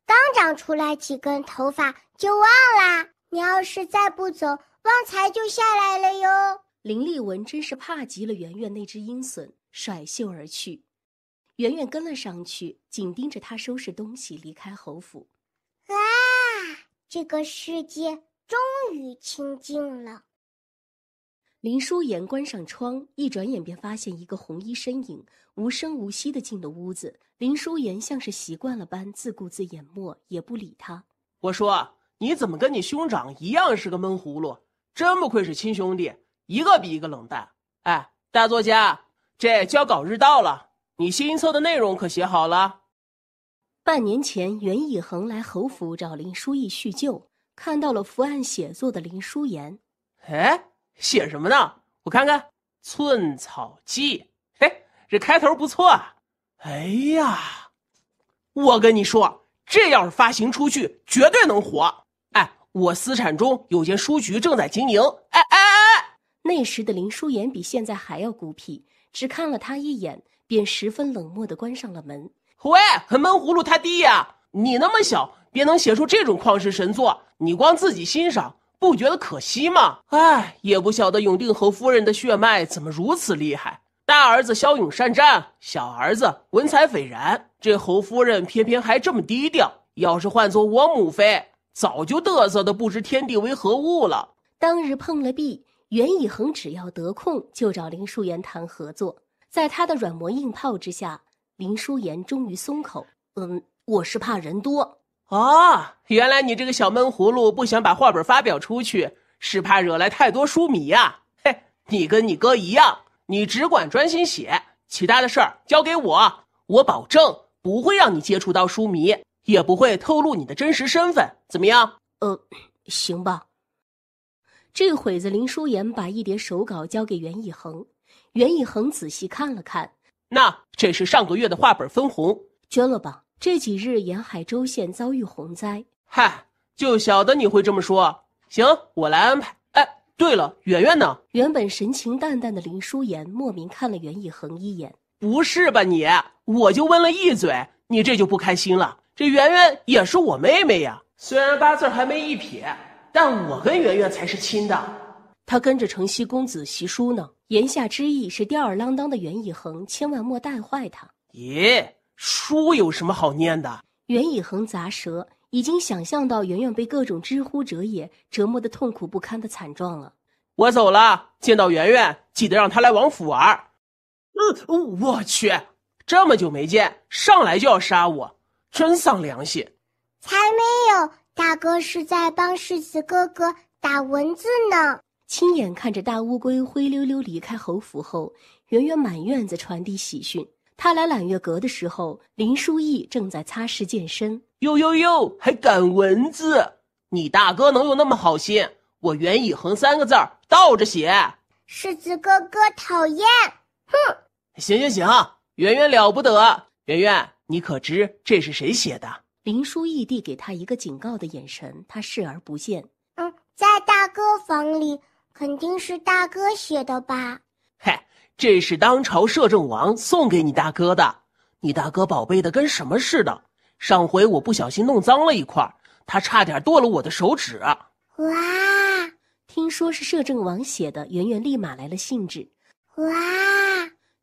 刚
长出来几根头发就忘啦？你要是再不走，旺财就下来了哟。林立文真是怕极了，圆圆那只鹰隼甩
袖而去，圆圆跟了上去，紧盯着他收拾东西离开侯府。
啊，这个世界终于清静了。
林舒妍关上窗，一转眼便发现一个红衣身影无声无息地进了屋子。林舒妍像是习惯了般自顾自掩没，也不理他。
我说：“你怎么跟你兄长一样是个闷葫芦？真不愧是亲兄弟，一个比一个冷淡。”哎，大作家，这交稿日到了，你新册的内容可写好了？
半年前，袁以恒来侯府找林书意叙旧，看到了伏案写作的林舒妍。
哎。写什么呢？我看看，《寸草记》。哎，这开头不错。啊。哎呀，我跟你说，这要是发行出去，绝对能火。哎，我私产中有间书局正在经营。
哎哎哎，那时的林舒言比现在还要孤僻，只看了他一眼，便十分冷漠的关上了门。
喂，闷葫芦他弟呀，你那么小，便能写出这种旷世神作，你光自己欣赏。不觉得可惜吗？哎，也不晓得永定侯夫人的血脉怎么如此厉害。大儿子骁勇善战，小儿子文采斐然，这侯夫人偏偏还这么低调。要是换做我母妃，早就嘚瑟的不知天地为何物了。
当日碰了壁，袁以恒只要得空就找林淑妍谈合作，在他的软磨硬泡之下，林淑妍终于松口。嗯，我是怕人多。啊，
原来你这个小闷葫芦不想把画本发表出去，是怕惹来太多书迷呀！嘿，你跟你哥一样，你只管专心写，其他的事儿交给我，我保证不会让你接触到书迷，也不会透
露你的真实身份。怎么样？呃，行吧。这会子，林淑妍把一叠手稿交给袁以恒，袁以恒仔细看了看，那
这是上个月的画本分红，
捐了吧？这几日沿海州县遭
遇洪灾，嗨，就晓得你会这么说。行，我来安排。哎，对了，圆圆呢？
原本神情淡淡的林淑妍莫名看了袁以恒一眼。
不是吧你？我就问了一嘴，你这就不开心了？这圆圆也是
我妹妹呀。虽然八字还没一撇，但我跟圆圆才是亲的。她跟着城西公子习书呢。言下之意是吊儿郎当的袁以恒千万莫带坏她。
咦，书有什么好念的？
袁以恒砸舌，已经想象到圆圆被各种知乎者也折磨的痛苦不堪的惨状了。
我走了，见到圆圆记得让他来王府玩。嗯，我去，这么久没见，上来就要杀我，真丧良心。
才没有，大哥是在帮世子哥哥打蚊子呢。
亲眼看着大乌龟灰溜溜离开侯府后，圆圆满院子传递喜讯。他来揽月阁的时候，林书义正在擦拭剑身。哟哟
哟，还赶蚊子！你大哥能有那么好心？我袁以恒三个字儿倒着写。
狮子哥哥讨厌。哼！
行行行，圆圆了不得。圆圆，你可知这是谁写的？
林书义
递给他一个警告的眼神，他视而不见。
嗯，在大哥房里，肯定是大哥写的吧？
嘿。这是当朝摄政王
送给你大哥的，你大哥宝贝的跟什么似的。上回我不小心弄脏了一块，他差点剁了我的手指。哇！
听说是摄政王写的，圆圆立马来了兴致。哇！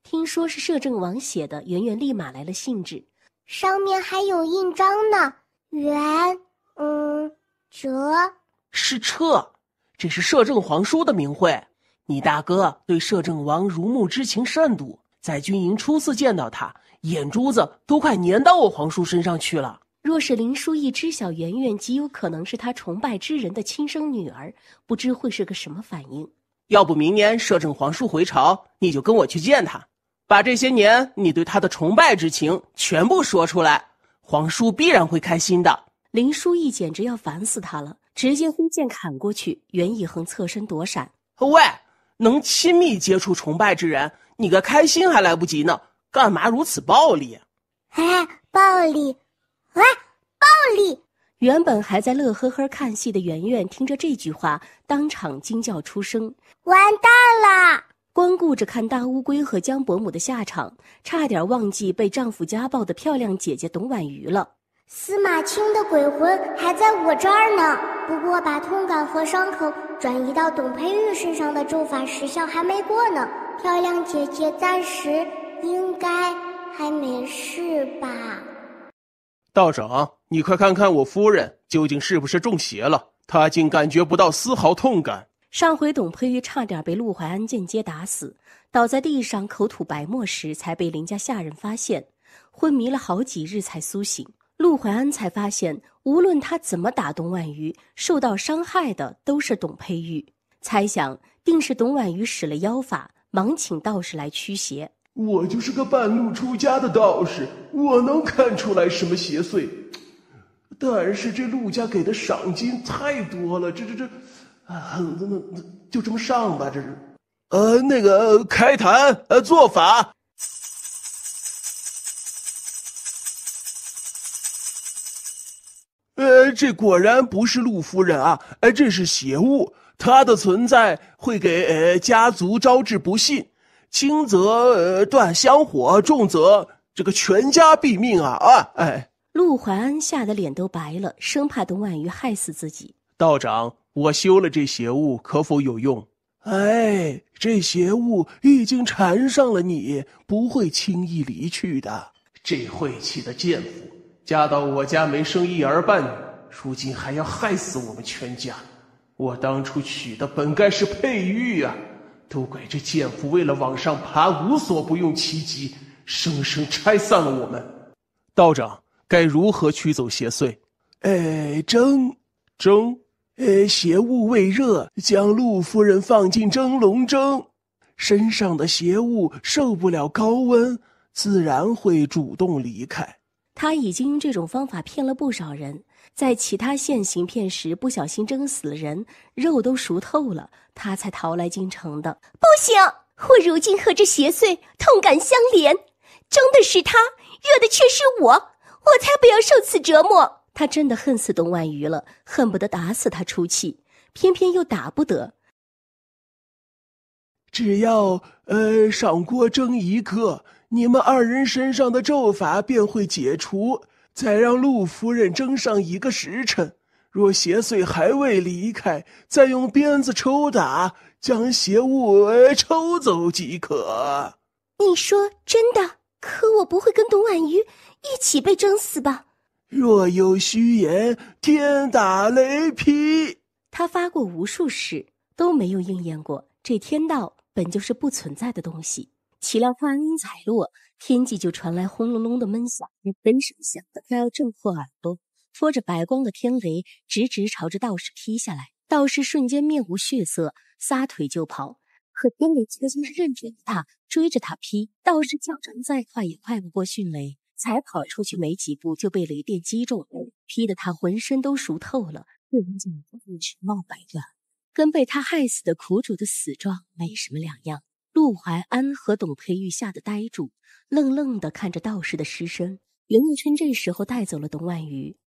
听说是摄政王写的，圆圆立马来了兴致。上面还有印章呢，元、
嗯、哲
是撤，这是摄政皇
叔的名讳。你大哥对摄政王如沐之情甚笃，在军营初次见到他，眼珠子都快粘到我皇叔身上去了。
若是林书意知晓圆圆极有可能是他崇拜之人的亲生女儿，不知会是个什么反应。
要不明年摄政皇叔回朝，你就跟我去见他，把这些年
你对他的崇拜之情全部说出来，皇叔必然会开心的。林书意简直要烦死他了，直接挥剑砍过去，袁以恒侧身躲闪。喂！
能亲密接触崇拜之人，你个开心还来不及呢，
干嘛如此暴力？哎，暴力！啊，暴力！原本还在乐呵呵看戏的圆圆，听着这句话，当场惊叫出声，完蛋了！光顾着看大乌龟和江伯母的下场，差点忘记被丈夫家暴的漂亮姐姐董婉瑜了。
司马清的鬼魂还在我这儿呢，不过把痛感和伤口转移到董佩玉身上的咒法时效还没过呢。漂亮姐姐暂时应该还没事吧？
道长，你快看看我夫人究竟是不是中邪了？她竟感觉不到丝毫痛感。
上回
董佩玉差点被陆怀安间接打死，倒在地上口吐白沫时才被林家下人发现，昏迷了好几日才苏醒。陆怀安才发现，无论他怎么打董婉瑜，受到伤害的都是董佩玉。猜想定是董婉瑜使了妖法，忙请道士来驱邪。我就是个
半路出家的道士，我能看出来什么邪祟？但是这陆家给的赏金太多了，这这这，啊，那那就这么上吧。这是，呃，那个开坛呃做法。这果然不是陆夫人啊！哎，这是邪物，它的存在会给呃家族招致不幸，轻则断香火，重则这个全家毙命啊！啊哎！
陆怀安吓得脸都白了，生怕董婉瑜害死自己。
道长，我修了这邪物，可否有用？哎，这邪物已经缠上了你，不会轻易离去的。这晦气的贱妇，嫁到我家没生一儿半女。如今还要害死我们全家！我当初娶的本该是佩玉啊，都怪这贱妇为了往上爬无所不用其极，生生拆散了我们。道长该如何驱走邪祟？哎，蒸，蒸，哎，邪物未热，将陆夫人放进蒸笼蒸，身上的邪物受不了高温，
自然会主动离开。他已经用这种方法骗了不少人。在其他县行骗时，不小心蒸死了人，肉都熟透了，他才逃来京城的。不行，我如今和这邪祟痛感相连，蒸的是他，热的却是我，我才不要受此折磨。他真的恨死董婉瑜了，恨不得打死他出气，偏偏又打不得。只要呃赏锅蒸一刻，你
们二人身上的咒法便会解除。再让陆夫人蒸上一个时辰，若邪祟还未离开，再用鞭子抽打，将邪物抽走即可。你说真的？可我不会跟董
婉瑜一起被蒸死吧？
若有虚
言，天打雷劈！他发过无数誓，都没有应验过。这天道本就是不存在的东西。岂料话音才落，天际就传来轰隆隆的闷响，雷声响的快要震破耳朵。拖着白光的天雷直直朝着道士劈下来，道士瞬间面无血色，撒腿就跑。可天雷却像是认准了他，追着他劈。道士叫声再快也快不过迅雷。才跑出去没几步，就被雷电击中，劈得他浑身都熟透了，不仅头发直冒白烟，跟被他害死的苦主的死状没什么两样。陆怀安和董佩玉吓得呆住，愣愣的看着道士的尸身。袁玉春这时候带走了董婉瑜。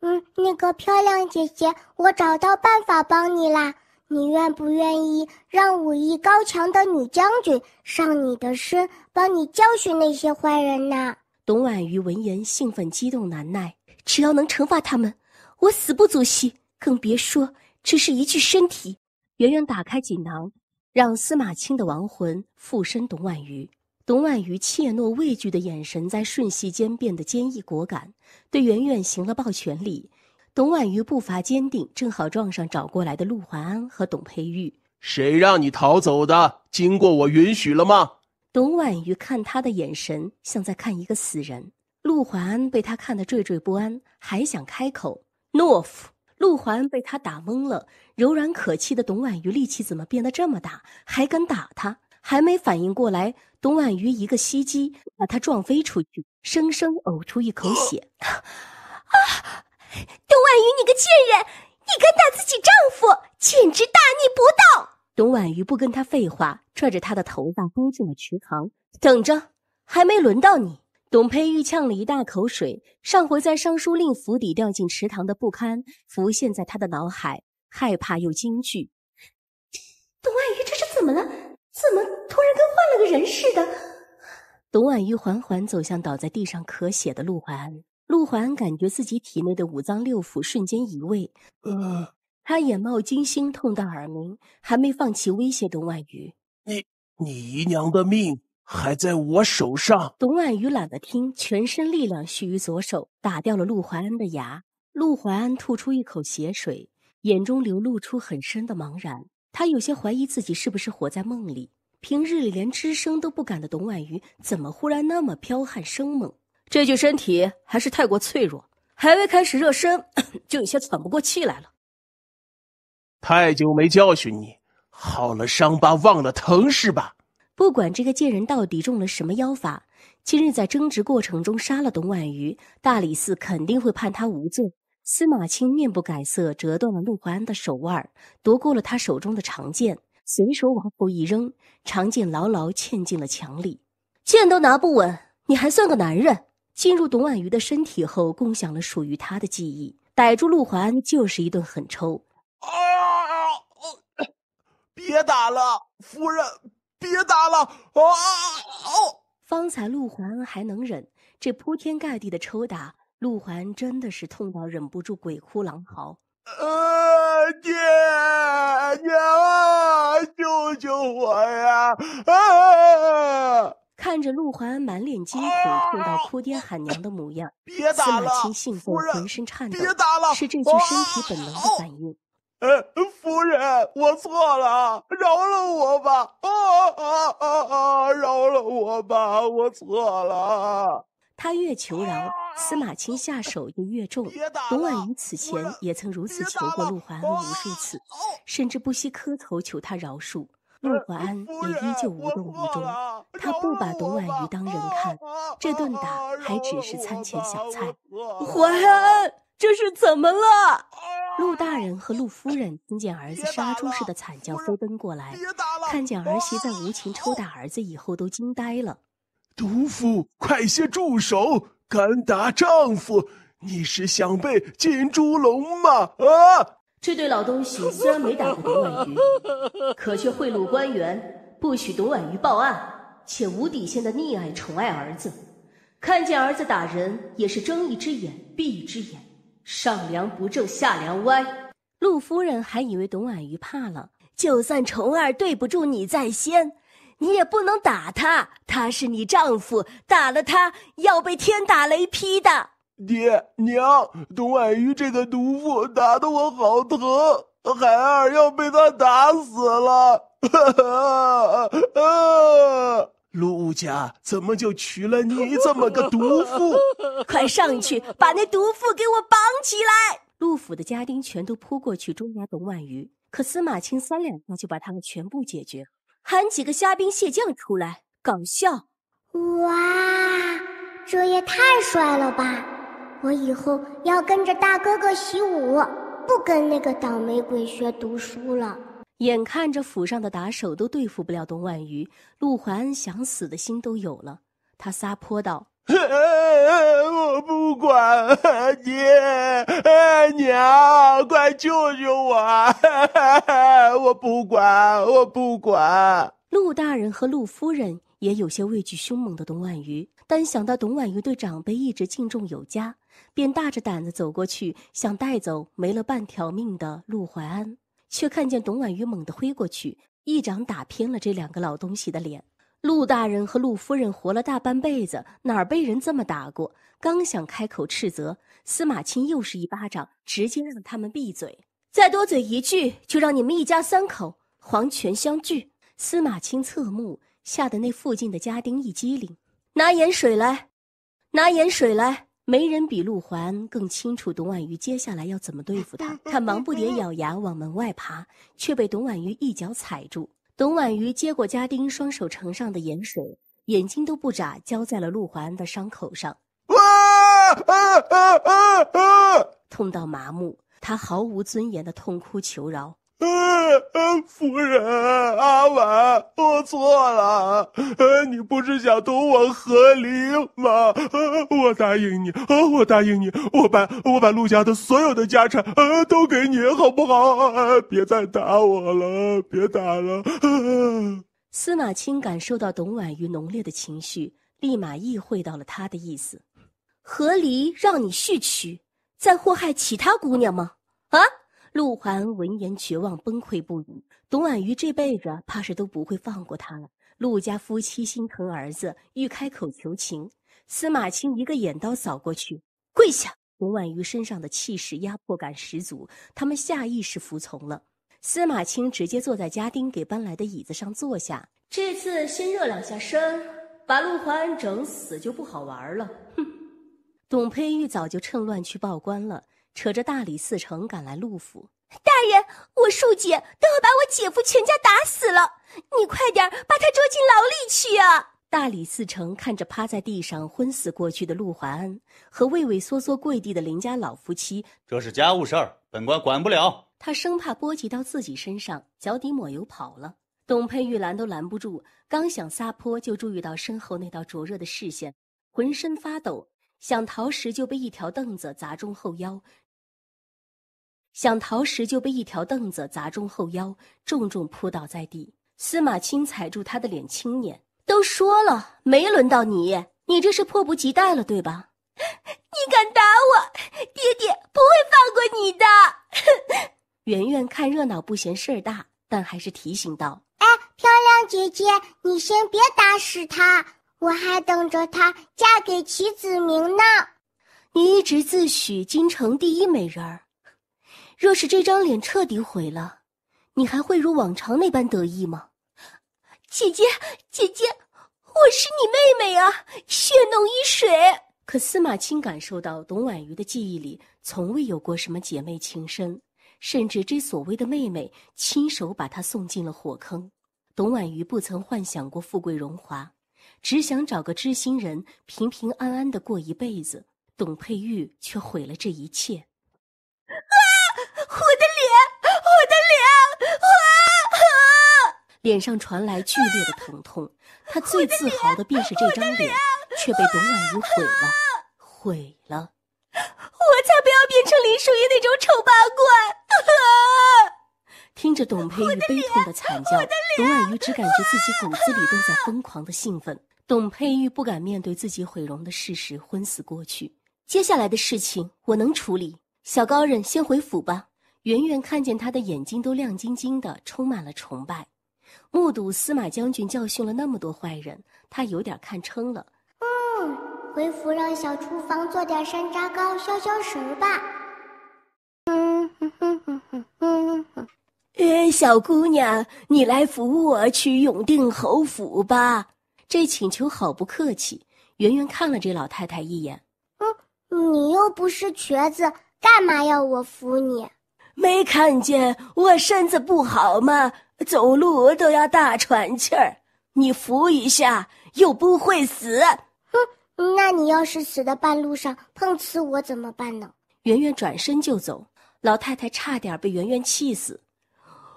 嗯，那个漂亮姐姐，我找到办法帮你啦！你愿不愿意让武艺高强的女将军上你的身，帮你教训那些坏人呢？董婉瑜闻言兴奋激动难耐，只要能惩罚他们，
我死不足惜，更别说只是一具身体。圆圆打开锦囊。让司马清的亡魂附身董婉瑜，董婉瑜怯懦畏惧的眼神在瞬息间变得坚毅果敢，对圆圆行了抱拳礼。董婉瑜步伐坚定，正好撞上找过来的陆怀安和董佩玉。
谁让你逃走的？经过我允许了吗？
董婉瑜看他的眼神像在看一个死人。陆怀安被他看得惴惴不安，还想开口，懦夫。陆环被他打懵了，柔软可欺的董婉瑜力气怎么变得这么大，还敢打他？还没反应过来，董婉瑜一个膝击把他撞飞出去，生生呕出一口血。(gasps) 啊！董婉瑜，你个贱人，你敢打自己丈夫，简直大逆不道！董婉瑜不跟他废话，拽着他的头发丢进了池塘，等着，还没轮到你。董佩玉呛了一大口水，上回在尚书令府邸掉进池塘的不堪浮现在他的脑海，害怕又惊惧。董婉玉，这是怎么了？怎么突然跟换了个人似的？董婉玉缓缓走向倒在地上咳血的陆怀安，陆怀安感觉自己体内的五脏六腑瞬间移位，他眼冒金星，痛到耳鸣，还没放弃威胁董婉玉：“你，
你姨娘的命。”还在我手上。
董婉瑜懒得听，全身力量蓄于左手，打掉了陆怀安的牙。陆怀安吐出一口血水，眼中流露出很深的茫然。他有些怀疑自己是不是活在梦里。平日里连吱声都不敢的董婉瑜，怎么忽然那么彪悍生猛？这具身体还是太过脆弱，还未开始热身，(coughs) 就有些喘不过气来了。
太久没教训你，好了伤疤忘了疼是吧？
不管这个贱人到底中了什么妖法，今日在争执过程中杀了董婉瑜，大理寺肯定会判他无罪。司马青面不改色，折断了陆怀安的手腕，夺过了他手中的长剑，随手往后一扔，长剑牢牢嵌进了墙里。剑都拿不稳，你还算个男人？进入董婉瑜的身体后，共享了属于他的记忆，逮住陆怀安就是一顿狠抽。啊！别打了，夫人。别打了！啊！哦，方才陆环还能忍，这铺天盖地的抽打，陆环真的是痛到忍不住鬼哭狼嚎。啊！爹娘，救救我呀！啊！看着陆环满脸惊恐、痛到哭爹喊娘的模样，司马迁兴奋浑身颤抖，是这具身体本能的反应。
夫人，我错了，饶了我吧！啊啊啊！啊！饶了我吧，我错
了。他越求饶，司马迁下手就越重。董婉瑜此前也曾如此求过陆怀安无数次，甚至不惜磕头求他饶恕。陆怀安也依旧无动于衷，他不把董婉瑜当人看。这顿打还只是餐前小菜。怀安，这是怎么了？陆大人和陆夫人听见儿子杀猪似的惨叫，飞奔过来，看见儿媳在无情抽打儿子以后，都惊呆了。毒妇，
快些住手！敢打丈夫，你是想被金
猪笼吗？啊！这对老东西
虽然没打过董婉
瑜，可
却贿赂官员，不许董婉瑜报案，且无底线的溺爱宠爱儿子，看见儿子打人也是睁一只眼闭一只眼。上梁不正下梁歪，陆夫人还以为董婉瑜怕了。就算虫儿对不住你在先，你也不能打他。他是你丈夫，打了他要被天打雷劈的。爹娘，董婉瑜这
个毒妇打得我好疼，孩儿要被他打死了。(laughs) 陆家怎么就娶了
你这么个毒妇？(laughs) 快上去把那毒妇给我绑起来！陆府的家丁全都扑过去捉拿董婉瑜，可司马青三两下就把他们全部解决
喊几个虾兵蟹将出来，搞笑！哇，这也太帅了吧！我以后要跟着大哥哥习武，不跟那个倒霉鬼学读书了。眼看着府
上的打手都对付不了董婉瑜，陆怀安想死的心都有了。他撒泼道：“
我不管，你娘，快救救我！
我不管，我不管！”陆大人和陆夫人也有些畏惧凶猛的董婉瑜，但想到董婉瑜对长辈一直敬重有加，便大着胆子走过去，想带走没了半条命的陆怀安。却看见董婉瑜猛地挥过去，一掌打偏了这两个老东西的脸。陆大人和陆夫人活了大半辈子，哪儿被人这么打过？刚想开口斥责，司马青又是一巴掌，直接让他们闭嘴。再多嘴一句，就让你们一家三口黄泉相聚。司马青侧目，吓得那附近的家丁一激灵，拿盐水来，拿盐水来。没人比陆怀安更清楚董婉瑜接下来要怎么对付他，他忙不迭咬牙往门外爬，却被董婉瑜一脚踩住。董婉瑜接过家丁双手盛上的盐水，眼睛都不眨浇在了陆怀安的伤口上。啊啊啊啊啊！痛到麻木，他毫无尊严的痛哭求饶。夫人，阿婉，我错了。你不是想同我和离
吗？我答应你，我答应你，我把我把陆家的所有的家产，呃，都给你，好不好？别再打我了，别打了。
司马青感受到董婉瑜浓烈的情绪，立马意会到了他的意思：和离，让你续娶，再祸害其他姑娘吗？啊？陆环闻言绝望崩溃不已，董婉瑜这辈子怕是都不会放过他了。陆家夫妻心疼儿子，欲开口求情，司马青一个眼刀扫过去，跪下。董婉瑜身上的气势压迫感十足，他们下意识服从了。司马青直接坐在家丁给搬来的椅子上坐下，这次先热两下身，把陆环整死就不好玩了。哼，董佩玉早就趁乱去报官了。扯着大理寺丞赶来陆府，大人，我庶姐都要把我姐夫全家打死了，你快点把他捉进牢里去啊！大理寺丞看着趴在地上昏死过去的陆怀安和畏畏缩缩跪地的林家老夫妻，
这是家务事儿，本官管不了。
他生怕波及到自己身上，脚底抹油跑了。董佩玉拦都拦不住，刚想撒泼，就注意到身后那道灼热的视线，浑身发抖，想逃时就被一条凳子砸中后腰。想逃时就被一条凳子砸中后腰，重重扑倒在地。司马青踩住他的脸，轻年，都说了没轮到你，你这是迫不及待了，对吧？”“ (laughs) 你敢打我，爹爹不会放过你的！” (laughs) 圆圆看热闹不嫌事儿大，但还是提醒道：“哎，
漂亮姐姐，你先别打死他，我还等着他嫁给齐子明呢。”“你一直自诩京城第一美人
儿。”若是这张脸彻底毁了，你还会如往常那般得意吗？姐姐，姐姐，我是你妹妹啊，血浓于水。可司马青感受到董婉瑜的记忆里从未有过什么姐妹情深，甚至这所谓的妹妹亲手把她送进了火坑。董婉瑜不曾幻想过富贵荣华，只想找个知心人，平平安安的过一辈子。董佩玉却毁了这一切。脸上传来剧烈的疼痛，他最自豪的便是这张脸，却被董婉瑜毁了，毁了！我才不要变成林淑仪
那种丑八怪！啊！
听着董佩玉悲痛的惨叫，董婉瑜只感觉自己骨子里都在疯狂的兴奋。董佩玉不敢面对自己毁容的事实，昏死过去。接下来的事情我能处理，小高人先回府吧。圆圆看见他的眼睛都亮晶晶的，充满了崇拜。目睹司马将军教训了那么多坏人，他有点看撑了。
嗯，回府让小厨房做点山楂糕消消食吧。
嗯哼哼哼哼哼哼。哎，小姑娘，你来扶我去永定侯府吧。这请求好不客气。圆圆看了这老太太一眼。
嗯，你又不是瘸子，干嘛要我扶你？没看见我身子不好吗？走路
都要大喘气儿，你扶一下又不会
死。哼，那你要是死在半路上碰瓷我怎么办呢？
圆圆转身就走，老太太差点被圆圆气死。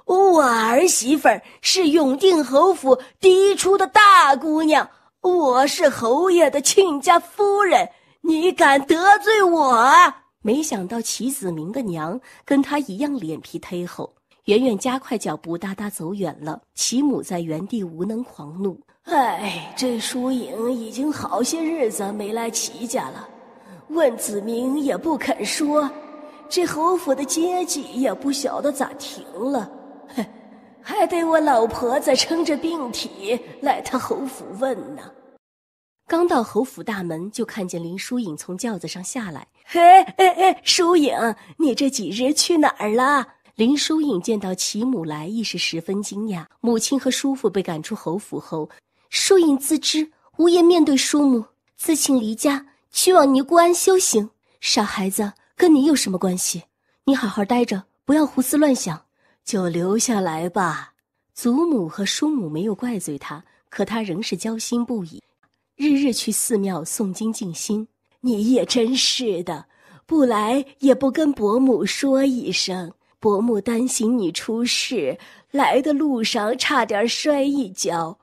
我儿媳妇是永定侯府嫡出的大姑娘，我是侯爷的亲家夫人，你敢得罪我？没想到齐子明的娘跟他一样脸皮忒厚，远远加快脚步哒哒走远了。齐母在原地无能狂怒：“哎，这疏影已经好些日子没来齐家了，问子明也不肯说，这侯府的街济也不晓得咋停了，哼，还得我老婆子撑着病体来他侯府问呢。”刚到侯府大门，就看见林疏影从轿子上下来。嘿，哎哎，疏影，你这几日去哪儿了？林疏影见到其母来，亦是十分惊讶。母亲和叔父被赶出侯府后，疏影自知无颜面对叔母，自请离家，去往尼姑庵修行。傻孩子，跟你有什么关系？你好好待着，不要胡思乱想，就留下来吧。祖母和叔母没有怪罪他，可他仍是焦心不已，日日去寺庙诵经静心。你也真是的，不来也不跟伯母说一声，伯母担心你出事。来的路上差点摔一跤，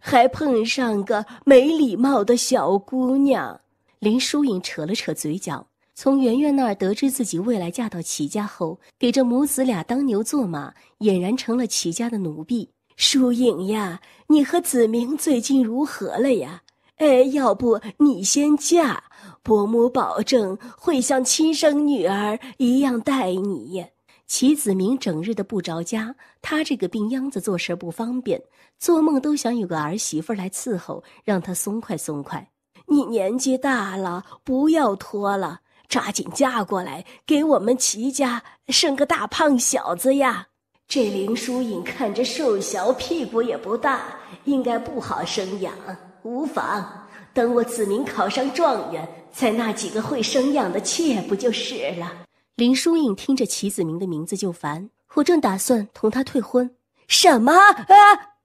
还碰上个没礼貌的小姑娘。林淑影扯了扯嘴角，从圆圆那儿得知自己未来嫁到齐家后，给这母子俩当牛做马，俨然成了齐家的奴婢。淑影呀，你和子明最近如何了呀？哎，要不你先嫁，伯母保证会像亲生女儿一样待你。齐子明整日的不着家，他这个病秧子做事不方便，做梦都想有个儿媳妇来伺候，让他松快松快。你年纪大了，不要拖了，抓紧嫁过来，给我们齐家生个大胖小子呀！这林淑颖看着瘦小，屁股也不大，应该不好生养。无妨，等我子明考上状元，再纳几个会生养的妾，不就是了？林淑英听着齐子明的名字就烦，我正打算同他退婚。什么啊？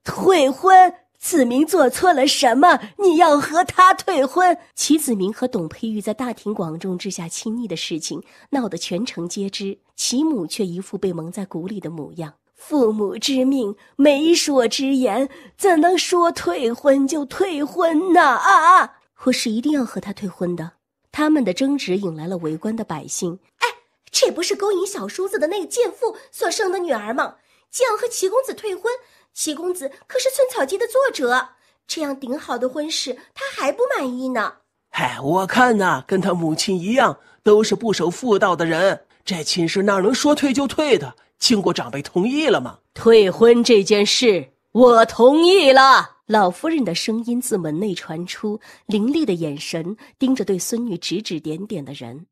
退婚？子明做错了什么？你要和他退婚？齐子明和董佩玉在大庭广众之下亲昵的事情，闹得全城皆知，齐母却一副被蒙在鼓里的模样。父母之命，媒妁之言，怎能说退婚就退婚呢？啊！我是一定要和他退婚的。他们的争执引来了围观的百姓。哎，这不是勾引小叔子的那个贱妇所生的女儿吗？竟要和齐公子退婚，齐公子可是《寸草记》的作者，这样顶好的婚事，他还不满意呢？
哎，我看呐，跟他母亲一样，都是不守妇道的人。这
亲事哪能说退就退的？经过长辈同意了吗？退婚这件事，我同意了。老夫人的声音自门内传出，凌厉的眼神盯着对孙女指指点点的人。